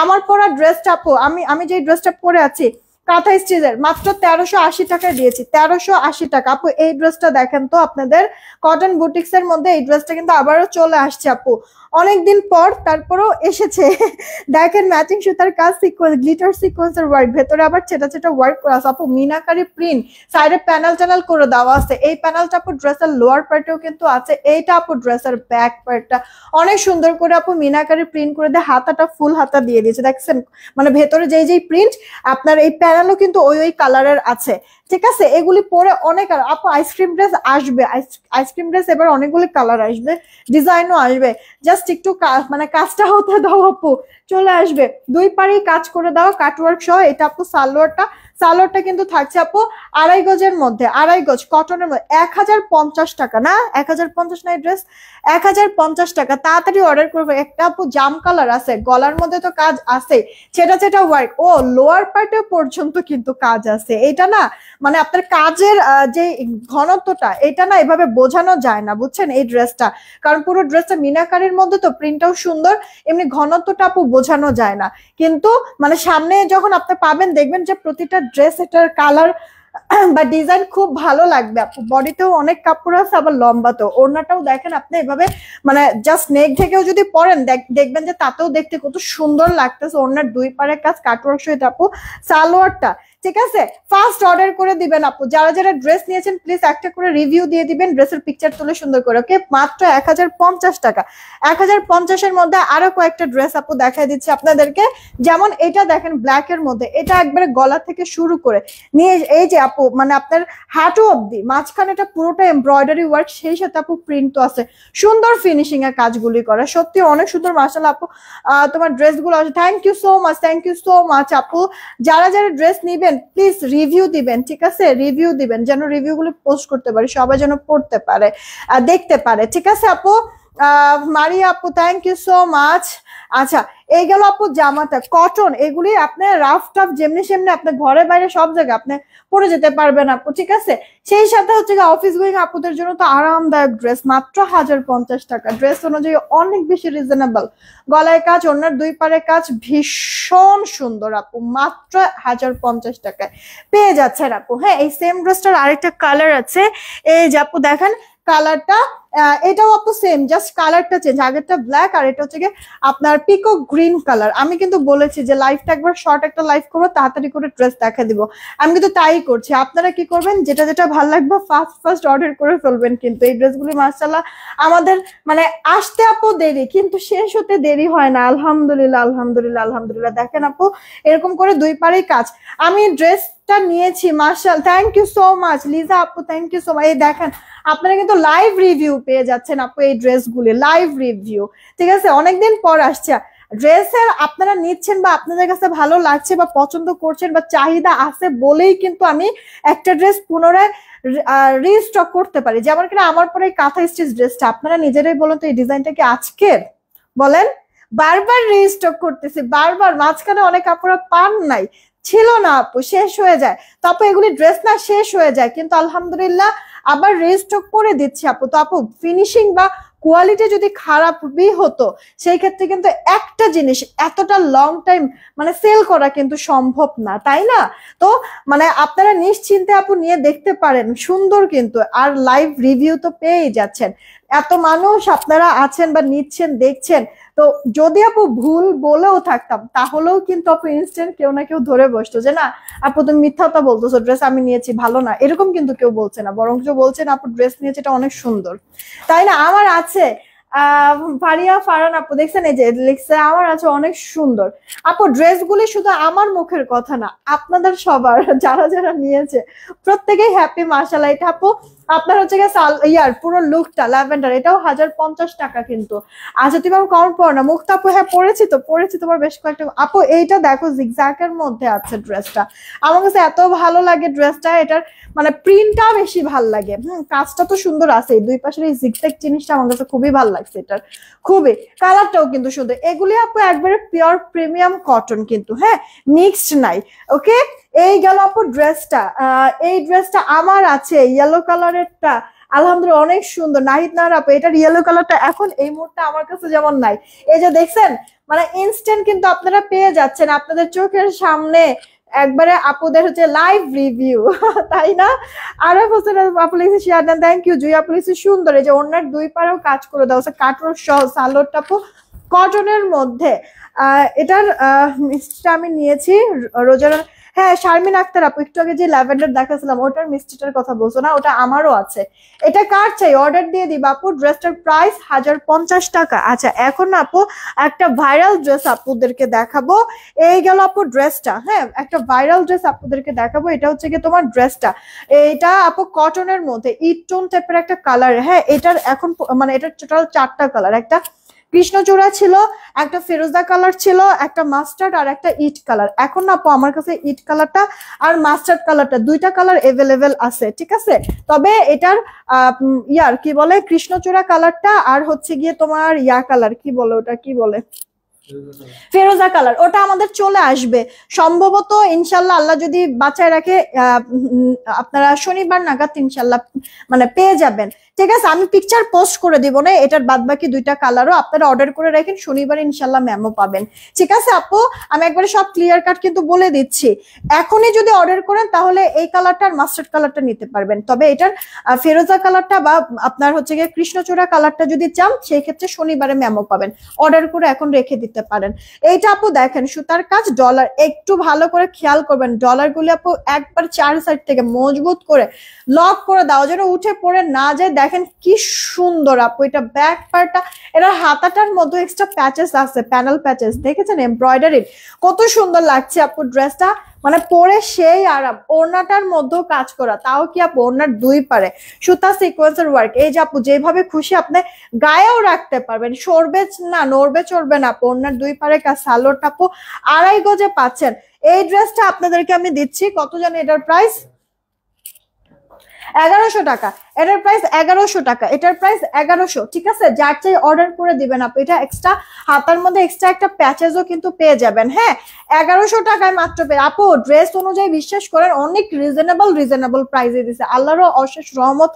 আমার পরা ড্রেসটা আপু আমি আমি যে ড্রেসটা পরে আছি কাঁথা স্টিচের মাত্র তেরোশো আশি টাকায় দিয়েছি তেরোশো আশি টাকা আপু এই ড্রেসটা দেখেন তো আপনাদের কটন বুটিক্স এর মধ্যে এই ড্রেসটা কিন্তু আবারও চলে আসছে আপু অনেকদিন পর তারপরও এসেছে [laughs] দেখেন ম্যাচিং সুতার কাজ সিকোয়েন্স গ্লিটার সিকোয়েন্সের ওয়ার্ক ভেতরে আবার ছেটা ছেটা ওয়ার্ক করা আছে আপু মিনাকারি প্রিন্ট সাইডে প্যানেল ট্যানেল করে দেওয়া আছে এই প্যানেলটা আপু ড্রেসের লোয়ার পার্টেও কিন্তু আছে এইটা আপু ড্রেসের ব্যাক পার্টটা অনেক সুন্দর করে আপু মিনাকারি প্রিন্ট করে দিয়ে হাতাটা ফুল হাতা দিয়ে দিয়েছে দেখছেন মানে ভেতরে যেই যেই প্রিন্ট আপনার এই প্যানেল প্যাটার্নও কিন্তু ওই ওই কালারের আছে ঠিক আছে এগুলি পরে অনেক আর আপু আইসক্রিম ড্রেস আসবে আইসক্রিম ড্রেস এবার অনেকগুলি কালার আসবে ডিজাইনও আসবে জাস্ট একটু মানে কাজটা হতে দাও আপু চলে আসবে দুই পারে কাজ করে দাও কাটওয়ার্ক সহ এটা আপু সালোয়ারটা সালোয়ারটা কিন্তু থাকছে আপু আড়াই গজের মধ্যে আড়াই গজ কটনের মধ্যে এক হাজার পঞ্চাশ টাকা না এক হাজার পঞ্চাশ না ড্রেস এক হাজার পঞ্চাশ টাকা তাড়াতাড়ি অর্ডার করবে একটা আপু জাম কালার আছে গলার মধ্যে তো কাজ আছে সেটা সেটা ওয়ার্ক ও লোয়ার পার্টে পর্যন্ত কিন্তু কাজ আছে এটা না মানে আপনার কাজের যে ঘনত্বটা এটা না এভাবে বোঝানো যায় না বুঝছেন এই ড্রেসটা কারণ পুরো ড্রেসটা মিনাকারের মধ্যে তো প্রিন্টটাও সুন্দর এমনি ঘনত্বটা আপু বোঝানো যায় না কিন্তু মানে সামনে যখন আপনি পাবেন দেখবেন যে প্রতিটা ড্রেস এটার কালার [clears throat] বা ডিজাইন খুব ভালো লাগবে আপু বডিতেও অনেক কাপড় আছে আবার লম্বা তো ওড়নাটাও দেখেন আপনি এভাবে মানে জাস্ট নেক থেকেও যদি পরেন দেখবেন যে তাতেও দেখতে কত সুন্দর লাগতেছে ওড়নার দুই পারে কাজ কাটওয়ার্ক সহিত আপু সালোয়ারটা ঠিক আছে ফার্স্ট অর্ডার করে দিবেন আপু যারা যারা ড্রেস নিয়েছেন প্লিজ একটা করে রিভিউ দিয়ে দিবেন ড্রেসের পিকচার তুলে সুন্দর করে ওকে মাত্র এক টাকা এক এর মধ্যে আরো কয়েকটা ড্রেস আপু দেখা দিচ্ছে আপনাদেরকে যেমন এটা দেখেন ব্ল্যাক এর মধ্যে এটা একবারে গলা থেকে শুরু করে নিয়ে এই যে আপু মানে আপনার হাঁটু অব্দি মাঝখানে এটা পুরোটা এমব্রয়ডারি ওয়ার্ক সেই সাথে আপু প্রিন্ট তো আছে সুন্দর ফিনিশিং এর কাজগুলি করা সত্যি অনেক সুন্দর মার্শাল আপু তোমার ড্রেসগুলো আছে thank you so much thank you so much আপু যারা যারা ড্রেস নিবে দিবেন প্লিজ রিভিউ দিবেন ঠিক আছে রিভিউ দিবেন যেন রিভিউ গুলো পোস্ট করতে পারি সবাই যেন পড়তে পারে দেখতে পারে ঠিক আছে আপু মারিয়া আপু থ্যাংক ইউ সো মাচ আচ্ছা এই গেল আপু জামাটা কটন এগুলি আপনি রাফ টাফ যেমনি সেমনি আপনার ঘরে বাইরে সব জায়গায় আপনি পরে যেতে পারবেন আপু ঠিক আছে সেই সাথে হচ্ছে গিয়ে অফিস গোয়িং আপুদের জন্য তো আরামদায়ক ড্রেস মাত্র হাজার পঞ্চাশ টাকা ড্রেস অনুযায়ী অনেক বেশি রিজনেবল গলায় কাজ অন্যার দুই পারে কাজ ভীষণ সুন্দর আপু মাত্র হাজার পঞ্চাশ টাকায় পেয়ে যাচ্ছেন আপু হ্যাঁ এই সেম ড্রেসটার আরেকটা কালার আছে এই যে আপু দেখেন কালারটা এটাও আপু সেম জাস্ট কালারটা চেঞ্জ আগেরটা ব্ল্যাক আর এটা হচ্ছে গিয়ে আপনার পিকো গ্রিন কালার আমি কিন্তু বলেছি যে লাইফটা একবার শর্ট একটা লাইফ করবো তাড়াতাড়ি করে ড্রেস দেখা দিব আমি কিন্তু তাই করছি আপনারা কি করবেন যেটা যেটা ভালো লাগবে ফার্স্ট ফার্স্ট অর্ডার করে ফেলবেন কিন্তু এই ড্রেসগুলি মার্শাল্লাহ আমাদের মানে আসতে আপু দেরি কিন্তু শেষ হতে দেরি হয় না আলহামদুলিল্লাহ আলহামদুলিল্লাহ আলহামদুলিল্লাহ দেখেন আপু এরকম করে দুই পারেই কাজ আমি ড্রেস নিয়েছি মার্শাল thank you so much Liza আপু থ্যাংক ইউ সো মাচ এই দেখেন আপনারা কিন্তু লাইভ রিভিউ পেয়ে যাচ্ছেন আপু এই ড্রেসগুলি লাইভ রিভিউ ঠিক আছে অনেকদিন পর আসছে ড্রেসের আপনারা নিচ্ছেন বা আপনাদের কাছে ভালো লাগছে বা পছন্দ করছেন বা চাহিদা আছে বলেই কিন্তু আমি একটা ড্রেস পুনরায় রিস্টক করতে পারি যেমন কিনা আমার পরে কাঁথা স্টিচ ড্রেসটা আপনারা নিজেরাই বলুন তো এই ডিজাইনটা কি আজকের বলেন বারবার রিস্টক করতেছি বারবার মাঝখানে অনেক আপনারা পান নাই ছিল না আপু শেষ হয়ে যায় তারপর এগুলি ড্রেস না শেষ হয়ে যায় কিন্তু আলহামদুলিল্লাহ আবার রেস্টক করে দিচ্ছি আপু তো আপু ফিনিশিং বা কোয়ালিটি যদি খারাপই হতো সেই ক্ষেত্রে কিন্তু একটা জিনিস এতটা লং টাইম মানে সেল করা কিন্তু সম্ভব না তাই না তো মানে আপনারা নিশ্চিন্তে আপু নিয়ে দেখতে পারেন সুন্দর কিন্তু আর লাইভ রিভিউ তো পেয়েই যাচ্ছেন এত মানুষ আপনারা আছেন বা নিচ্ছেন দেখছেন তো যদি আপু ভুল বলেও থাকতাম তাহলেও কিন্তু আপু ইনস্ট্যান্ট কেউ না কেউ ধরে বসতো যে না আপু তুমি মিথ্যাটা বলতো ড্রেস আমি নিয়েছি ভালো না এরকম কিন্তু কেউ বলছে না বরং কেউ বলছেন আপু ড্রেস নিয়েছে এটা অনেক সুন্দর তাই না আমার আছে ফারিয়া ফারান আপু দেখছেন এই যে লিখছে আমার আছে অনেক সুন্দর আপু ড্রেসগুলি শুধু আমার মুখের কথা না আপনাদের সবার যারা যারা নিয়েছে প্রত্যেকেই হ্যাপি মার্শাল আইট আপু আপনার হচ্ছে গিয়ে ইয়ার পুরো লুকটা ল্যাভেন্ডার এটাও হাজার পঞ্চাশ টাকা কিন্তু আচ্ছা তুমি আমার কম পড়ো না মুক্তা আপু হ্যাঁ পড়েছি তো পড়েছি তোমার বেশ কয়েকটা আপু এইটা দেখো জিগজ্যাকের মধ্যে আছে ড্রেসটা আমার কাছে এত ভালো লাগে ড্রেসটা এটার মানে প্রিন্টটা বেশি ভাল লাগে হম কাজটা তো সুন্দর আছে দুই পাশের এই জিগজ্যাক জিনিসটা আমার কাছে খুবই ভালো লাগছে এটার খুবই কালারটাও কিন্তু সুন্দর এগুলি আপু একবারে পিওর প্রিমিয়াম কটন কিন্তু হ্যাঁ মিক্সড নাই ওকে এই গেল আপু ড্রেসটা এই ড্রেসটা আমার আছে ইয়েলো কালারেরটা আলহামদুলিল্লাহ অনেক সুন্দর নাহিদ না আপু এটার ইয়েলো কালারটা এখন এই মুহূর্তে আমার কাছে যেমন নাই এই যে দেখছেন মানে ইনস্ট্যান্ট কিন্তু আপনারা পেয়ে যাচ্ছেন আপনাদের চোখের সামনে একবারে আপুদের হচ্ছে লাইভ রিভিউ [laughs] তাই না আর হোসেন আপু লিখছে শেয়ার দেন থ্যাংক ইউ জুই আপু লিখছে সুন্দর এই যে অন্যের দুই পারেও কাজ করে দাও কাটর সহ সালোয়ারটা আপু কটনের মধ্যে এটার আমি নিয়েছি রোজার হ্যাঁ শারমিন আক্তার আপু একটু আগে যে ল্যাভেন্ডার দেখাছিলাম ওটার মিষ্টিটার কথা বলছো না ওটা আমারও আছে এটা কার চাই অর্ডার দিয়ে দিই আপু ড্রেসটার প্রাইস হাজার পঞ্চাশ টাকা আচ্ছা এখন আপু একটা ভাইরাল ড্রেস আপুদেরকে দেখাবো এই গেল আপু ড্রেসটা হ্যাঁ একটা ভাইরাল ড্রেস আপুদেরকে দেখাবো এটা হচ্ছে গিয়ে তোমার ড্রেসটা এটা আপু কটনের মধ্যে ইটন টাইপের একটা কালার হ্যাঁ এটার এখন মানে এটার টোটাল চারটা কালার একটা কৃষ্ণচূড়া ছিল একটা ফেরোজা কালার ছিল একটা মাস্টার্ড আর একটা ইট কালার এখন না আমার কাছে ইট কালারটা আর মাস্টার্ড কালারটা দুইটা কালার এভেলেবেল আছে ঠিক আছে তবে এটার ইয়ার কি বলে কৃষ্ণচূড়া কালারটা আর হচ্ছে গিয়ে তোমার ইয়া কালার কি বলে ওটা কি বলে ফেরোজা কালার ওটা আমাদের চলে আসবে সম্ভবত ইনশাল্লাহ আল্লাহ যদি বাঁচায় রাখে আপনারা শনিবার নাগাদ ইনশাল্লাহ মানে পেয়ে যাবেন ঠিক আছে আমি পিকচার পোস্ট করে দিব না এটার বাদ বাকি দুইটা কালারও আপনারা অর্ডার করে রাখেন শনিবার ইনশাল্লাহ ম্যামও পাবেন ঠিক আছে আপু আমি একবারে সব ক্লিয়ার কাট কিন্তু বলে দিচ্ছি এখনই যদি অর্ডার করেন তাহলে এই কালারটা আর মাস্টার্ড কালারটা নিতে পারবেন তবে এটার ফেরোজা কালারটা বা আপনার হচ্ছে গিয়ে কৃষ্ণচূড়া কালারটা যদি চান সেই ক্ষেত্রে শনিবারে ম্যামও পাবেন অর্ডার করে এখন রেখে দিতে করতে পারেন এইটা আপু দেখেন সুতার কাজ ডলার একটু ভালো করে খেয়াল করবেন ডলার গুলি আপু একবার চার সাইড থেকে মজবুত করে লক করে দাও যেন উঠে পড়ে না যায় দেখেন কি সুন্দর আপু এটা ব্যাক পার্টটা এটা হাতাটার মধ্যে এক্সট্রা প্যাচেস আছে প্যানেল প্যাচেস দেখেছেন এমব্রয়ডারির কত সুন্দর লাগছে আপু ড্রেসটা মানে পরে সেই আরাম ওড়নাটার মধ্যেও কাজ করা তাও কি আপু ওড়নার দুই পারে সুতা সিকোয়েন্সের ওয়ার্ক এই যে আপু যেভাবে খুশি আপনি গায়েও রাখতে পারবেন সরবে না নড়বে চড়বে না আপু ওড়নার দুই পারে কাজ সালোরটা আপু আড়াই গজে পাচ্ছেন এই ড্রেসটা আপনাদেরকে আমি দিচ্ছি কত জানি এটার প্রাইস এগারোশো টাকা এটার প্রাইস এগারোশো টাকা এটার প্রাইস এগারোশো ঠিক আছে যার চাই অর্ডার করে দিবেন আপনি এটা এক্সট্রা হাতার মধ্যে এক্সট্রা একটা প্যাচেজও কিন্তু পেয়ে যাবেন হ্যাঁ এগারোশো টাকায় মাত্র পেয়ে আপু ড্রেস অনুযায়ী বিশ্বাস করেন অনেক রিজনেবল রিজনেবল প্রাইসে দিছে আল্লাহরও অশেষ রহমত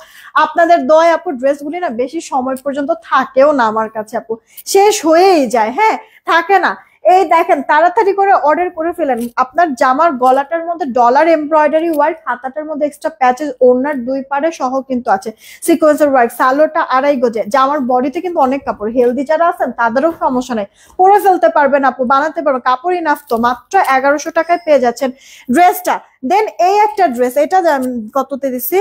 আপনাদের দয় আপু ড্রেসগুলি না বেশি সময় পর্যন্ত থাকেও না আমার কাছে আপু শেষ হয়েই যায় হ্যাঁ থাকে না এই দেখেন তাড়াতাড়ি করে অর্ডার করে ফেলেন আপনার জামার গলাটার মধ্যে ডলার এমব্রয়ডারি ওয়ার্ক হাতাটার মধ্যে এক্সট্রা প্যাচেস ওড়নার দুই পাড়ে সহ কিন্তু আছে সিকোয়েন্সের ওয়ার্ক সালোটা আড়াই গজে জামার বডিতে কিন্তু অনেক কাপড় হেলদি যারা আছেন তাদেরও সমস্যা নেই পরে ফেলতে পারবেন আপু বানাতে পারবেন কাপড় ইনাফ তো মাত্র এগারোশো টাকায় পেয়ে যাচ্ছেন ড্রেসটা দেন এই একটা ড্রেস এটা কততে দিছি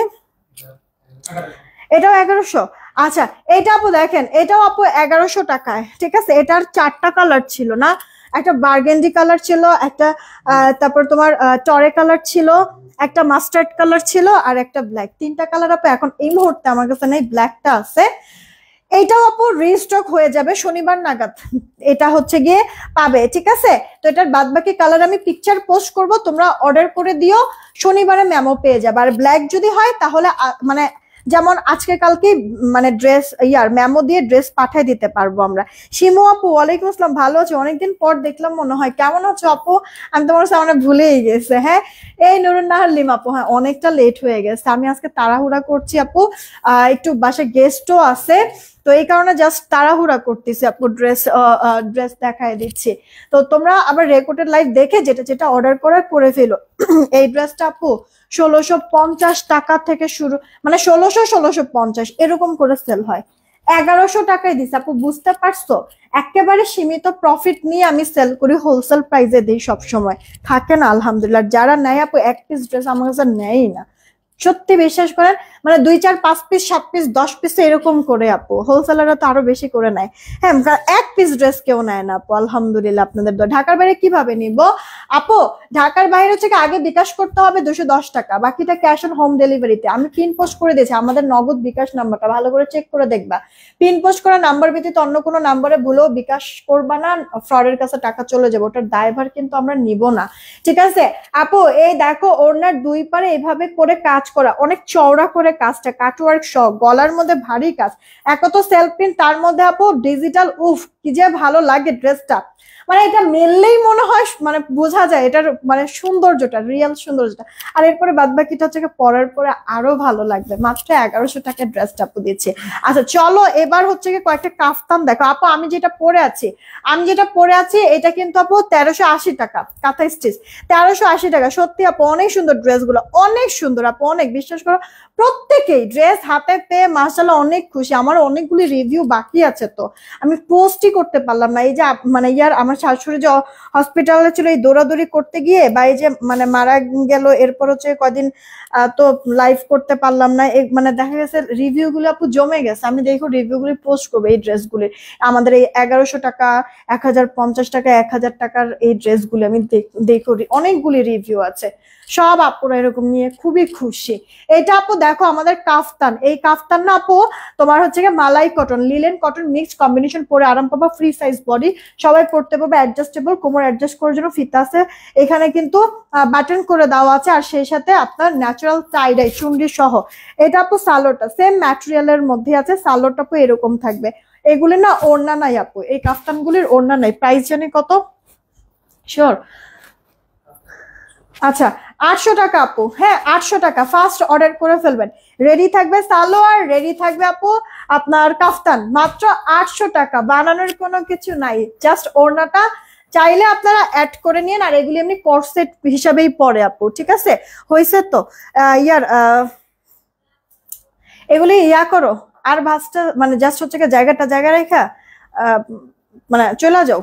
এটাও এগারোশো আচ্ছা এটা আপু দেখেন এটাও আপু এগারোশো টাকায় ঠিক আছে এটার চারটা কালার ছিল না একটা বার্গেন্ডি কালার ছিল একটা তারপর তোমার টরে কালার ছিল একটা মাস্টার্ড কালার ছিল আর একটা ব্ল্যাক তিনটা কালার আপু এখন এই মুহূর্তে আমার কাছে নেই ব্ল্যাকটা আছে এইটাও আপু রিস্টক হয়ে যাবে শনিবার নাগাদ এটা হচ্ছে গিয়ে পাবে ঠিক আছে তো এটার বাদ বাকি কালার আমি পিকচার পোস্ট করব তোমরা অর্ডার করে দিও শনিবারে ম্যামও পেয়ে যাবে আর ব্ল্যাক যদি হয় তাহলে মানে যেমন আজকে কালকে মানে ড্রেস ইয়ার ম্যামো দিয়ে ড্রেস পাঠাই দিতে পারবো আমরা শিমু আপু ওয়ালাইকুম আসসালাম ভালো আছো অনেকদিন পর দেখলাম মনে হয় কেমন আছো আপু আমি তোমার সামনে ভুলেই গেছে হ্যাঁ এই নুরুন নাহলিম আপু হ্যাঁ অনেকটা লেট হয়ে গেছে আমি আজকে তাড়াহুড়া করছি আপু একটু বাসায় গেস্টও আছে তো এই কারণে জাস্ট তাড়াহুড়া করতেছি আপু ড্রেস ড্রেস দেখায় দিচ্ছি তো তোমরা আবার রেকর্ডেড লাইভ দেখে যেটা যেটা অর্ডার করার করে ফেলো এই ড্রেসটা আপু ষোলোশো পঞ্চাশ টাকা থেকে শুরু মানে ষোলোশো ষোলোশো পঞ্চাশ এরকম করে সেল হয় এগারোশো টাকায় দিস আপু বুঝতে পারছো একেবারে সীমিত প্রফিট নিয়ে আমি সেল করি হোলসেল প্রাইসে দিই সবসময় থাকে না আলহামদুলিল্লাহ যারা নেয় আপু এক পিস ড্রেস আমার কাছে নেয়ই না সত্যি বিশ্বাস করেন মানে দুই চার পাঁচ পিস সাত পিস দশ পিস এরকম করে আপু হোলসেলাররা তো আরো বেশি করে নেয় হ্যাঁ এক পিস ড্রেস কেউ নেয় না আপু আলহামদুলিল্লাহ আপনাদের ঢাকার বাইরে কিভাবে নিব আপু ঢাকার বাইরে হচ্ছে আগে বিকাশ করতে হবে দুশো দশ টাকা বাকিটা ক্যাশ অন হোম ডেলিভারিতে আমি পিন পোস্ট করে দিয়েছি আমাদের নগদ বিকাশ নাম্বারটা ভালো করে চেক করে দেখবা পিন পোস্ট করা নাম্বার ব্যতীত অন্য কোনো নাম্বারে ভুলেও বিকাশ করবা না ফ্রডের কাছে টাকা চলে যাবে ওটার দায়ভার কিন্তু আমরা নিব না ঠিক আছে আপু এই দেখো ওনার দুই পারে এভাবে করে কাজ করা অনেক চওড়া করে কাজটা কাটওয়ার্ক সহ গলার মধ্যে ভারী কাজ এক তো সেলফ প্রিন্ট তার মধ্যে আপু ডিজিটাল উফ কি যে ভালো লাগে ড্রেসটা মানে এটা মেললেই মনে হয় মানে বোঝা যায় এটার মানে সৌন্দর্যটা রিয়েল সৌন্দর্যটা আর এরপরে বাদ বাকিটা হচ্ছে পরার পরে আরো ভালো লাগবে মাত্র এগারোশো টাকা ড্রেসটা আপু দিচ্ছে আচ্ছা চলো এবার হচ্ছে কি কয়েকটা কাফতান দেখো আপু আমি যেটা পরে আছি আমি যেটা পরে আছি এটা কিন্তু আপু তেরোশো আশি টাকা কাঁথা স্টিচ তেরোশো আশি টাকা সত্যি আপু অনেক সুন্দর ড্রেসগুলো অনেক সুন্দর আপু অনেক বিশ্বাস করো প্রত্যেকেই ড্রেস হাতে পেয়ে মাসাল্লাহ অনেক খুশি আমার অনেকগুলি রিভিউ বাকি আছে তো আমি পোস্টই করতে পারলাম না এই যে মানে ইয়ার আমার শাশুড়ি যে হসপিটালে ছিল এই দৌড়াদৌড়ি করতে গিয়ে বা এই যে মানে মারা গেল এরপর হচ্ছে কদিন তো লাইভ করতে পারলাম না মানে দেখা গেছে রিভিউ গুলো আপু জমে গেছে আমি দেখো রিভিউ গুলি পোস্ট করবো এই ড্রেসগুলি আমাদের এই এগারোশো টাকা এক টাকা এক টাকার এই ড্রেসগুলি আমি দেখো অনেকগুলি রিভিউ আছে সব আপুরা এরকম নিয়ে খুবই খুশি এটা আপু দেখো আমাদের কাফতান এই কাফতান না আপু তোমার হচ্ছে গিয়ে মালাই cotton linen cotton mixed combination পরে আরাম পাবো ফ্রি সাইজ বডি সবাই পড়তে পারবে অ্যাডজাস্টেবল কোমর অ্যাডজাস্ট করার জন্য ফিতা আছে এখানে কিন্তু বাটন করে দেওয়া আছে আর সেই সাথে আপনার ন্যাচারাল টাইডাই চুন্ডি সহ এটা আপু সালোটা সেম ম্যাটেরিয়ালের মধ্যে আছে সালোটা আপু এরকম থাকবে এগুলি না ওড়না নাই আপু এই কাফতানগুলির ওড়না নাই প্রাইস জানি কত শিওর আচ্ছা আটশো টাকা আপু হ্যাঁ আটশো টাকা ফার্স্ট অর্ডার করে ফেলবেন রেডি থাকবে সালোয়ার রেডি থাকবে আপু আপনার কাফতান মাত্র আটশো টাকা বানানোর কোনো কিছু নাই জাস্ট ওড়নাটা চাইলে আপনারা অ্যাড করে নিন আর এগুলি এমনি কর্সেট হিসাবেই পরে আপু ঠিক আছে হয়েছে তো ইয়ার এগুলি ইয়া করো আর ভাসটা মানে জাস্ট হচ্ছে জায়গাটা জায়গা রেখা মানে চলে যাও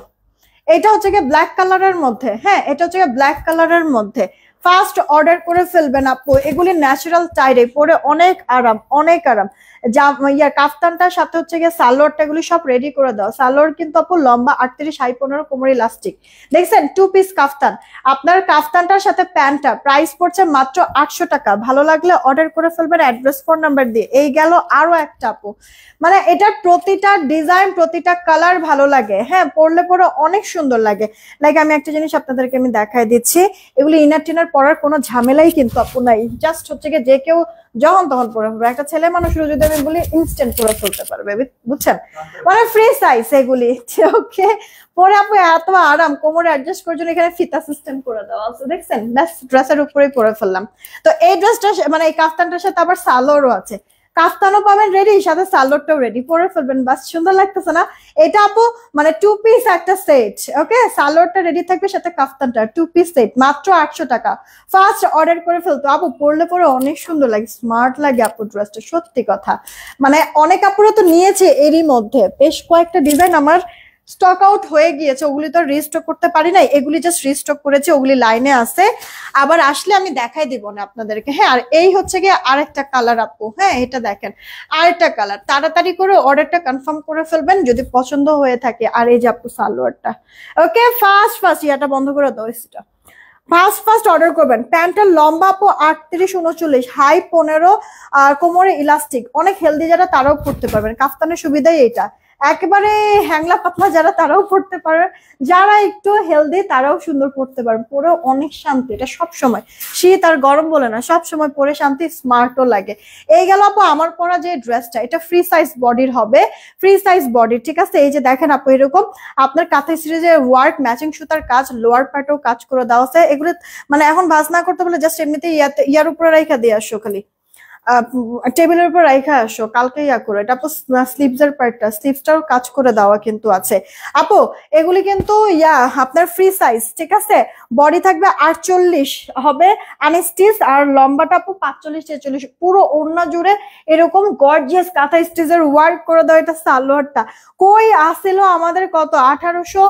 এটা হচ্ছে গিয়ে ব্ল্যাক কালারের মধ্যে হ্যাঁ এটা হচ্ছে গিয়ে ব্ল্যাক কালারের মধ্যে ফার্স্ট অর্ডার করে ফেলবেন আপু এগুলি ন্যাচারাল টাইরে পরে অনেক আরাম অনেক আরাম যা কাফতানটার সাথে হচ্ছে গিয়ে সালোয়ারটা এগুলি সব রেডি করে দাও সালোয়ার কিন্তু আপু লম্বা আটত্রিশ হাই পনেরো কোমর ইলাস্টিক দেখছেন টু পিস কাফতান আপনার কাফতানটার সাথে প্যান্টটা প্রাইস পড়ছে মাত্র আটশো টাকা ভালো লাগলে অর্ডার করে ফেলবেন অ্যাড্রেস ফোন নাম্বার দিয়ে এই গেল আরো একটা আপু মানে এটার প্রতিটা ডিজাইন প্রতিটা কালার ভালো লাগে হ্যাঁ পরলে পরে অনেক সুন্দর লাগে লাইক আমি একটা জিনিস আপনাদেরকে আমি দেখাই দিচ্ছি এগুলি ইনার টিনার পরার কোনো ঝামেলাই কিন্তু আপু নাই জাস্ট হচ্ছে গিয়ে যে কেউ যখন তখন পরে একটা ছেলে মানুষ যদি আমি বলি ইনস্ট্যান্ট পুরো ফেলতে পারবে বুঝছেন মানে ফ্রি সাইজ এগুলি ওকে পরে আপু এত আরাম কোমরে অ্যাডজাস্ট করার জন্য এখানে ফিতা সিস্টেম করে দেওয়া আছে দেখছেন ব্যাস ড্রেসের উপরেই পরে ফেললাম তো এই ড্রেসটা মানে এই কাফতানটার সাথে আবার সালোয়ারও আছে কাফতানও পাবেন রেডি সাথে সালোয়ারটাও রেডি পরে ফেলবেন বাস সুন্দর লাগতেছে না এটা আপু মানে টু পিস একটা সেট ওকে সালোয়ারটা রেডি থাকবে সাথে কাফতানটা টু পিস সেট মাত্র আটশো টাকা ফার্স্ট অর্ডার করে ফেলতো আপু পড়লে পরে অনেক সুন্দর লাগে স্মার্ট লাগে আপু ড্রেসটা সত্যি কথা মানে অনেক আপুরা তো নিয়েছে এরই মধ্যে বেশ কয়েকটা ডিজাইন আমার স্টক আউট হয়ে গিয়েছে ওগুলি তো রিস্টক করতে পারি নাই এগুলি জাস্ট রিস্টক করেছে ওগুলি লাইনে আছে আবার আসলে আমি দেখাই দিব না আপনাদেরকে হ্যাঁ আর এই হচ্ছে গিয়ে আরেকটা কালার আপু হ্যাঁ এটা দেখেন আরেকটা কালার তাড়াতাড়ি করে অর্ডারটা কনফার্ম করে ফেলবেন যদি পছন্দ হয়ে থাকে আর এই যে আপু সালোয়ারটা ওকে ফার্স্ট ফার্স্ট ইয়াটা বন্ধ করে দাও সেটা ফার্স্ট ফার্স্ট অর্ডার করবেন প্যান্টটা লম্বা আপু আটত্রিশ উনচল্লিশ হাই পনেরো আর কোমরে ইলাস্টিক অনেক হেলদি যারা তারাও পড়তে পারবেন কাফতানের সুবিধাই এটা একেবারে হ্যাংলা পাতলা যারা তারাও পড়তে পারে যারা একটু হেলদি তারাও সুন্দর পড়তে পারে পরেও অনেক শান্তি এটা সব সময় শীত আর গরম বলে না সব সময় পরে শান্তি স্মার্টও লাগে এই গেল আপু আমার পরা যে ড্রেসটা এটা ফ্রি সাইজ বডির হবে ফ্রি সাইজ বডি ঠিক আছে এই যে দেখেন আপু এরকম আপনার কাঁথা সিরিজে ওয়ার্ক ম্যাচিং সুতার কাজ লোয়ার পার্টেও কাজ করে দেওয়া আছে এগুলো মানে এখন ভাজ না করতে বলে জাস্ট এমনিতে ইয়াতে ইয়ার উপরে রাইখা দিয়ে আসো খালি টেবিলের উপর রাইখা আসো কালকেই ইয়া করো এটা আপু স্লিপসের পার্টটা স্লিপসটাও কাজ করে দেওয়া কিন্তু আছে আপু এগুলি কিন্তু ইয়া আপনার ফ্রি সাইজ ঠিক আছে বডি থাকবে আটচল্লিশ হবে আনস্টিচ আর লম্বাটা আপু পাঁচচল্লিশ ছেচল্লিশ পুরো ওড়না জুড়ে এরকম গর্জিয়াস কাঁথা স্টিচের ওয়ার্ক করে দেওয়া এটা সালোয়ারটা কই আসিল আমাদের কত আঠারোশো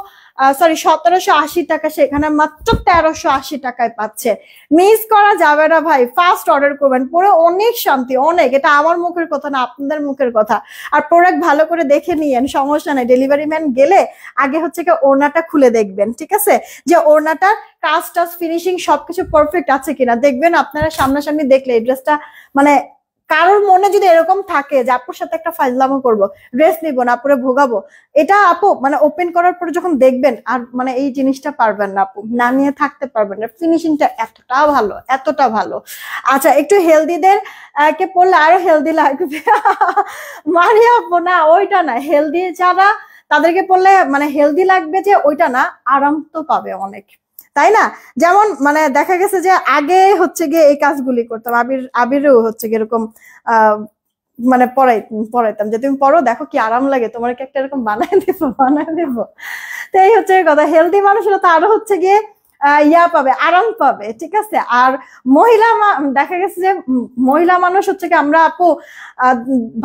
সরি সতেরোশো আশি টাকা সেখানে মাত্র তেরোশো আশি টাকায় পাচ্ছে মিস করা যাবে না ভাই ফার্স্ট অর্ডার করবেন পরে অনেক শান্তি অনেক এটা আমার মুখের কথা না আপনাদের মুখের কথা আর প্রোডাক্ট ভালো করে দেখে নিয়েন সমস্যা নেই ডেলিভারি ম্যান গেলে আগে হচ্ছে কি ওড়নাটা খুলে দেখবেন ঠিক আছে যে ওড়নাটার কাজ টাজ ফিনিশিং সবকিছু পারফেক্ট আছে কিনা দেখবেন আপনারা সামনাসামনি দেখলে এই ড্রেসটা মানে কারোর মনে যদি এরকম থাকে যে আপুর সাথে একটা ফাইজলামো করব ড্রেস নিব না আপুরে ভোগাবো এটা আপু মানে ওপেন করার পরে যখন দেখবেন আর মানে এই জিনিসটা পারবেন না আপু না নিয়ে থাকতে পারবেন না ফিনিশিংটা এতটা ভালো এতটা ভালো আচ্ছা একটু হেলদিদের কে পড়লে আরো হেলদি লাগবে [laughs] মানে আপু না ওইটা না হেলদি যারা তাদেরকে পড়লে মানে হেলদি লাগবে যে ওইটা না আরাম তো পাবে অনেক তাই না যেমন মানে দেখা গেছে যে আগে হচ্ছে গিয়ে এই কাজগুলি করতাম আবির আবিরও হচ্ছে গিয়ে এরকম মানে পড়াই পড়াইতাম যে তুমি পড়ো দেখো কি আরাম লাগে তোমার কি একটা এরকম বানায় দেবো বানায় দেবো তো এই হচ্ছে কথা হেলদি মানুষরা তো আরো হচ্ছে গিয়ে ইয়া পাবে আরাম পাবে ঠিক আছে আর মহিলা দেখা গেছে যে মহিলা মানুষ হচ্ছে কি আমরা আপু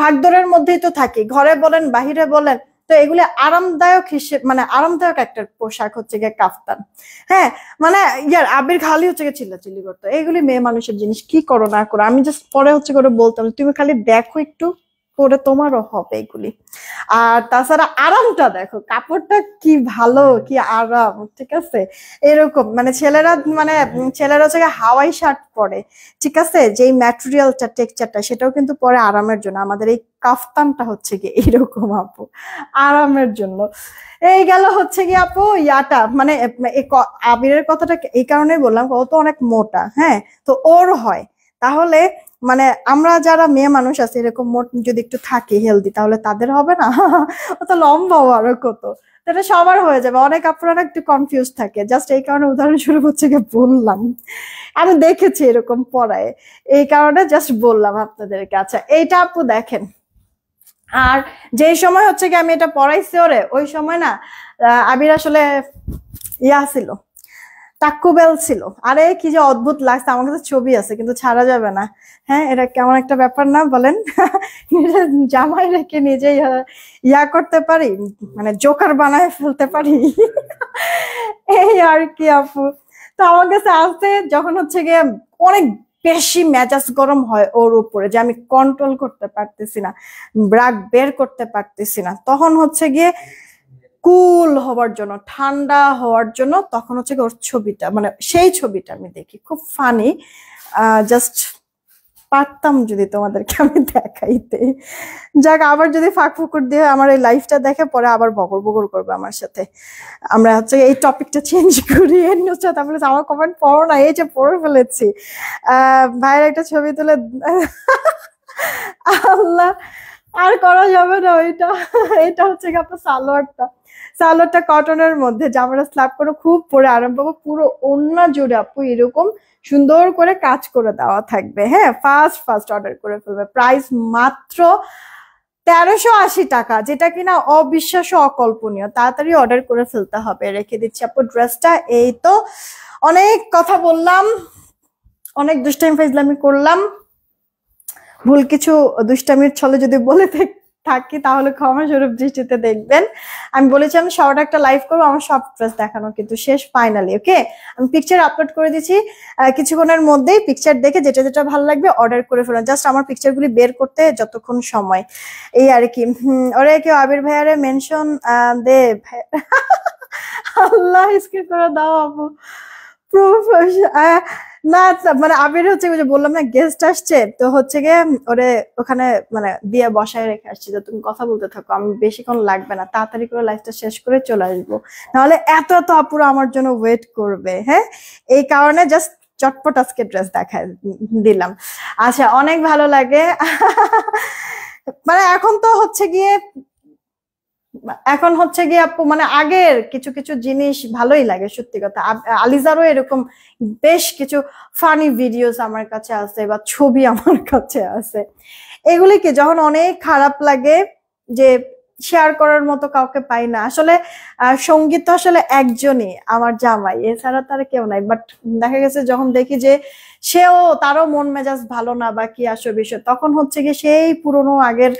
ভাগদরের মধ্যেই তো থাকি ঘরে বলেন বাহিরে বলেন তো এগুলো আরামদায়ক হিসেবে মানে আরামদায়ক একটা পোশাক হচ্ছে গিয়ে কাফতান হ্যাঁ মানে ইয়ার আবির খালি হচ্ছে গিয়ে চিল্লাচিল্লি করতো এগুলি মেয়ে মানুষের জিনিস কি করো না করো আমি জাস্ট পরে হচ্ছে করে বলতাম তুমি খালি দেখো একটু করে তোমারও হবে এগুলি আর তাছাড়া আরামটা দেখো কাপড়টা কি ভালো কি আরাম ঠিক আছে এরকম মানে ছেলেরা মানে ছেলেরা হচ্ছে হাওয়াই শার্ট পরে ঠিক আছে যেই ম্যাটেরিয়ালটা টেক্সচারটা সেটাও কিন্তু পরে আরামের জন্য আমাদের এই কাফতানটা হচ্ছে কি [laughs] এইরকম আপু আরামের জন্য এই গেল হচ্ছে কি আপু ইয়াটা মানে আবিরের কথাটা এই কারণে বললাম ও তো অনেক মোটা হ্যাঁ তো ওর হয় তাহলে মানে আমরা যারা মেয়ে মানুষ আছে এরকম মোট যদি একটু থাকি হেলদি তাহলে তাদের হবে না [laughs] অত লম্বাও আরো কত এটা সবার হয়ে যাবে অনেক আপনারা একটু কনফিউজ থাকে জাস্ট এই কারণে উদাহরণস্বরূপ হচ্ছে গিয়ে বললাম আমি দেখেছি এরকম পড়ায় এই কারণে জাস্ট বললাম আপনাদেরকে আচ্ছা এইটা আপু দেখেন আর যে সময় হচ্ছে কি আমি এটা পড়াইছি ওরে ওই সময় না আবির আসলে ইয়া ছিল টাকুবেল ছিল আরে কি যে অদ্ভুত লাগছে আমার কাছে ছবি আছে কিন্তু ছাড়া যাবে না হ্যাঁ এটা কেমন একটা ব্যাপার না বলেন [laughs] জামাই রেখে নিজেই ইয়া করতে পারি মানে জোকার বানায় ফেলতে পারি [laughs] এই আর কি আপু তো আমার কাছে আসতে যখন হচ্ছে গিয়ে অনেক বেশি মেজাজ গরম হয় ওর উপরে যে আমি কন্ট্রোল করতে পারতেছি না ব্রাগ বের করতে পারতেছি না তখন হচ্ছে গিয়ে কুল হওয়ার জন্য ঠান্ডা হওয়ার জন্য তখন হচ্ছে ওর ছবিটা মানে সেই ছবিটা আমি দেখি খুব ফানি জাস্ট পারতাম যদি তোমাদেরকে [laughs] আমি দেখাইতে যাক আবার যদি ফাঁক ফুকুর দিয়ে আমার এই লাইফটা দেখে পরে আবার বগর বগর করবে আমার সাথে আমরা হচ্ছে এই টপিকটা চেঞ্জ [laughs] করি এর তারপরে আমার কমেন্ট পড়ো না এই যে পড়ে ফেলেছি আহ ভাইয়ের একটা ছবি তুলে [laughs] আল্লাহ আর করা যাবে না ওইটা এটা হচ্ছে আপনার সালোয়ারটা সালোয়ারটা কটনের মধ্যে জামাটা স্ল্যাব করে খুব পরে আরাম পাবো পুরো অন্য জুড়ে আপু এরকম সুন্দর করে কাজ করে দেওয়া থাকবে হ্যাঁ ফার্স্ট ফার্স্ট অর্ডার করে ফেলবে প্রাইস মাত্র তেরোশো আশি টাকা যেটা কিনা অবিশ্বাস্য অকল্পনীয় তাড়াতাড়ি অর্ডার করে ফেলতে হবে রেখে দিচ্ছি আপু ড্রেসটা এই তো অনেক কথা বললাম অনেক দুষ্টামি ফেজলামি করলাম ভুল কিছু দুষ্টামির ছলে যদি বলে থাকি থাকি তাহলে ক্ষমা স্বরূপ দৃষ্টিতে দেখবেন আমি বলেছি আমি শর্ট একটা লাইভ করবো আমার সব ড্রেস দেখানো কিন্তু শেষ ফাইনালি ওকে আমি পিকচার আপলোড করে দিচ্ছি কিছুক্ষণের মধ্যেই পিকচার দেখে যেটা যেটা ভালো লাগবে অর্ডার করে ফেলুন জাস্ট আমার পিকচারগুলি বের করতে যতক্ষণ সময় এই আর কি ওরে কেউ আবির ভাইয়ারে মেনশন দে [laughs] আল্লাহ স্ক্রিন করে দাও আপু না মানে আবির হচ্ছে যে বললাম না গেস্ট আসছে তো হচ্ছে গিয়ে ওরে ওখানে মানে দিয়ে বসায় রেখে আসছি যে তুমি কথা বলতে থাকো আমি বেশিক্ষণ লাগবে না তাড়াতাড়ি করে লাইফটা শেষ করে চলে আসবো নাহলে এত এত আপুরা আমার জন্য ওয়েট করবে হ্যাঁ এই কারণে জাস্ট চটপট আজকে ড্রেস দেখা দিলাম আচ্ছা অনেক ভালো লাগে মানে এখন তো হচ্ছে গিয়ে এখন হচ্ছে গিয়ে আপু মানে আগের কিছু কিছু জিনিস ভালোই লাগে সত্যি কথা আলিজারও এরকম বেশ কিছু ফানি ভিডিওস আমার কাছে আছে বা ছবি আমার কাছে আছে এগুলি কি যখন অনেক খারাপ লাগে যে শেয়ার করার মতো কাউকে পাই না আসলে সঙ্গীত আসলে একজনই আমার জামাই এছাড়া তার কেউ নাই বাট দেখা গেছে যখন দেখি যে সেও তারও মন মেজাজ ভালো না বা কি আসো বিষয় তখন হচ্ছে গিয়ে সেই পুরনো আগের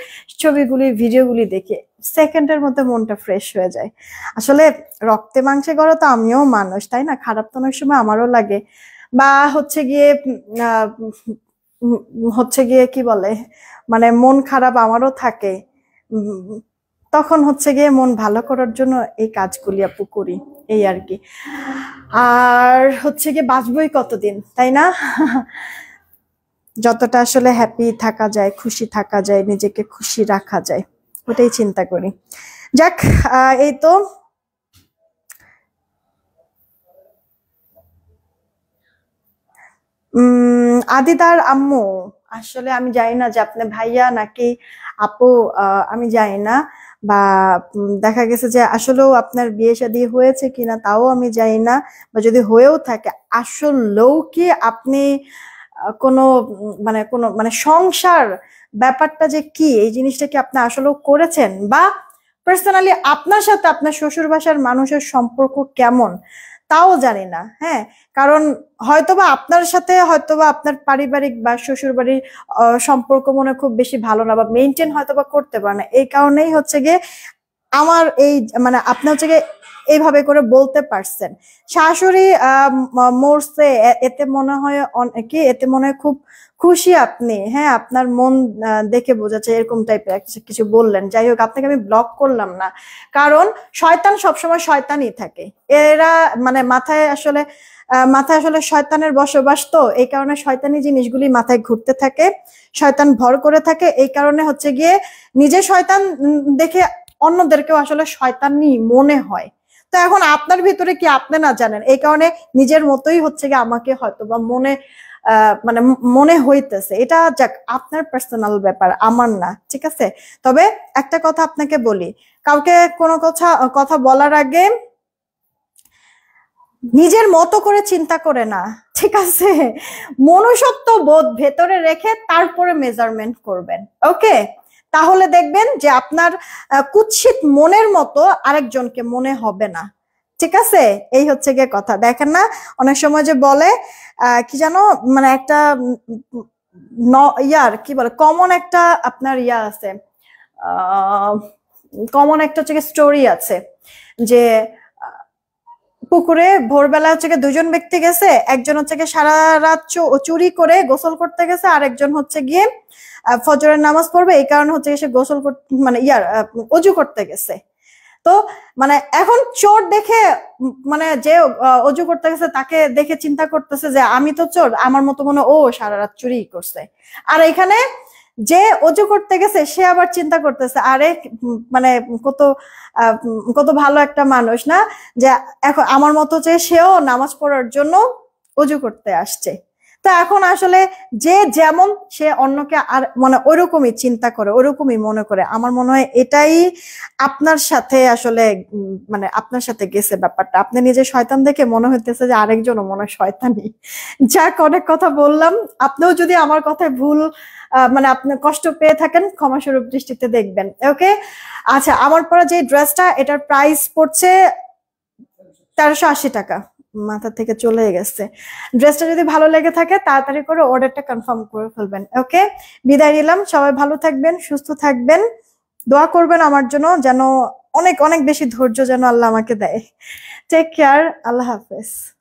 ছবিগুলি ভিডিওগুলি দেখে সেকেন্ডের মধ্যে মনটা ফ্রেশ হয়ে যায় আসলে রক্তে মাংসে গড়া তো আমিও মানুষ তাই না খারাপ তো অনেক সময় আমারও লাগে বা হচ্ছে গিয়ে হচ্ছে গিয়ে কি বলে মানে মন খারাপ আমারও থাকে তখন হচ্ছে গিয়ে মন ভালো করার জন্য এই কাজগুলি আপু করি এই আর কি আর হচ্ছে গিয়ে বাঁচবই কতদিন তাই না যতটা আসলে হ্যাপি থাকা যায় খুশি থাকা যায় নিজেকে খুশি রাখা যায় ওটাই চিন্তা করি যাক এই তো আদিদার আম্মু আসলে আমি জানি না যে আপনি ভাইয়া নাকি আপু আমি জানি না বা দেখা গেছে যে আসলেও আপনার বিয়ে শাদি হয়েছে কিনা তাও আমি জানি না বা যদি হয়েও থাকে আসলেও কি আপনি কোনো মানে কোনো মানে সংসার ব্যাপারটা যে কি এই জিনিসটা কি আপনি আসলেও করেছেন বা পার্সোনালি আপনার সাথে আপনার শ্বশুর বাসার মানুষের সম্পর্ক কেমন তাও জানি না হ্যাঁ কারণ হয়তোবা আপনার সাথে হয়তোবা আপনার পারিবারিক বা শ্বশুর বাড়ির সম্পর্ক মনে খুব বেশি ভালো না বা মেনটেন হয়তোবা করতে পারে না এই কারণেই হচ্ছে গিয়ে আমার এই মানে আপনার হচ্ছে গিয়ে এইভাবে করে বলতে পারছেন শাশুড়ি মরছে এতে মনে হয় কি এতে মনে হয় খুব খুশি আপনি হ্যাঁ আপনার মন দেখে বোঝাচ্ছে এরকম টাইপের কিছু বললেন যাই হোক আপনাকে আমি ব্লক করলাম না কারণ শয়তান সবসময় শয়তানই থাকে এরা মানে মাথায় আসলে মাথায় আসলে শয়তানের বসবাস তো এই কারণে শয়তানি জিনিসগুলি মাথায় ঘুরতে থাকে শয়তান ভর করে থাকে এই কারণে হচ্ছে গিয়ে নিজে শয়তান দেখে অন্যদেরকেও আসলে শয়তানি মনে হয় তো এখন আপনার ভিতরে কি আপনি না জানেন এই কারণে নিজের মতোই হচ্ছে কি আমাকে হয়তো বা মনে মানে মনে হইতেছে এটা যাক আপনার পার্সোনাল ব্যাপার আমার না ঠিক আছে তবে একটা কথা আপনাকে বলি কাউকে কোনো কথা কথা বলার আগে নিজের মতো করে চিন্তা করে না ঠিক আছে মনুষ্যত্ব বোধ ভেতরে রেখে তারপরে মেজারমেন্ট করবেন ওকে তাহলে দেখবেন যে আপনার কুৎসিত মনের মতো আরেকজনকে মনে হবে না ঠিক আছে এই হচ্ছে গিয়ে কথা দেখেন না অনেক সময় যে বলে কি জানো মানে একটা ইয়ার কি বলে কমন একটা আপনার ইয়া আছে কমন একটা হচ্ছে স্টোরি আছে যে পুকুরে ভোরবেলা হচ্ছে গিয়ে দুজন ব্যক্তি গেছে একজন হচ্ছে গিয়ে সারা রাত চুরি করে গোসল করতে গেছে আরেকজন হচ্ছে গিয়ে ফজরের নামাজ পড়বে এই কারণে হচ্ছে সে গোসল করতে মানে ইয়ার অজু করতে গেছে তো মানে এখন চোর দেখে মানে যে অজু করতে গেছে তাকে দেখে চিন্তা করতেছে যে আমি তো চোর আমার মতো মনে ও সারা রাত চুরি করছে আর এখানে যে অজু করতে গেছে সে আবার চিন্তা করতেছে আরে মানে কত কত ভালো একটা মানুষ না যে এখন আমার মতো যে সেও নামাজ পড়ার জন্য অজু করতে আসছে তা এখন আসলে যে যেমন সে অন্যকে আর মানে ওরকমই চিন্তা করে ওরকমই মনে করে আমার মনে হয় এটাই আপনার সাথে আসলে মানে আপনার সাথে গেছে ব্যাপারটা আপনি নিজে শয়তান দেখে মনে হইতেছে যে আরেকজনও মনে হয় শয়তানি যাক অনেক কথা বললাম আপনিও যদি আমার কথায় ভুল মানে আপনি কষ্ট পেয়ে থাকেন ক্ষমাস্বরূপ দৃষ্টিতে দেখবেন ওকে আচ্ছা আমার পরে যে ড্রেসটা এটার প্রাইস পড়ছে তেরোশো আশি টাকা মাথা থেকে চলে গেছে ড্রেসটা যদি ভালো লেগে থাকে তাড়াতাড়ি করে অর্ডারটা কনফার্ম করে ফেলবেন ওকে বিদায় নিলাম সবাই ভালো থাকবেন সুস্থ থাকবেন দোয়া করবেন আমার জন্য যেন অনেক অনেক বেশি ধৈর্য যেন আল্লাহ আমাকে দেয় টেক কেয়ার আল্লাহ হাফেজ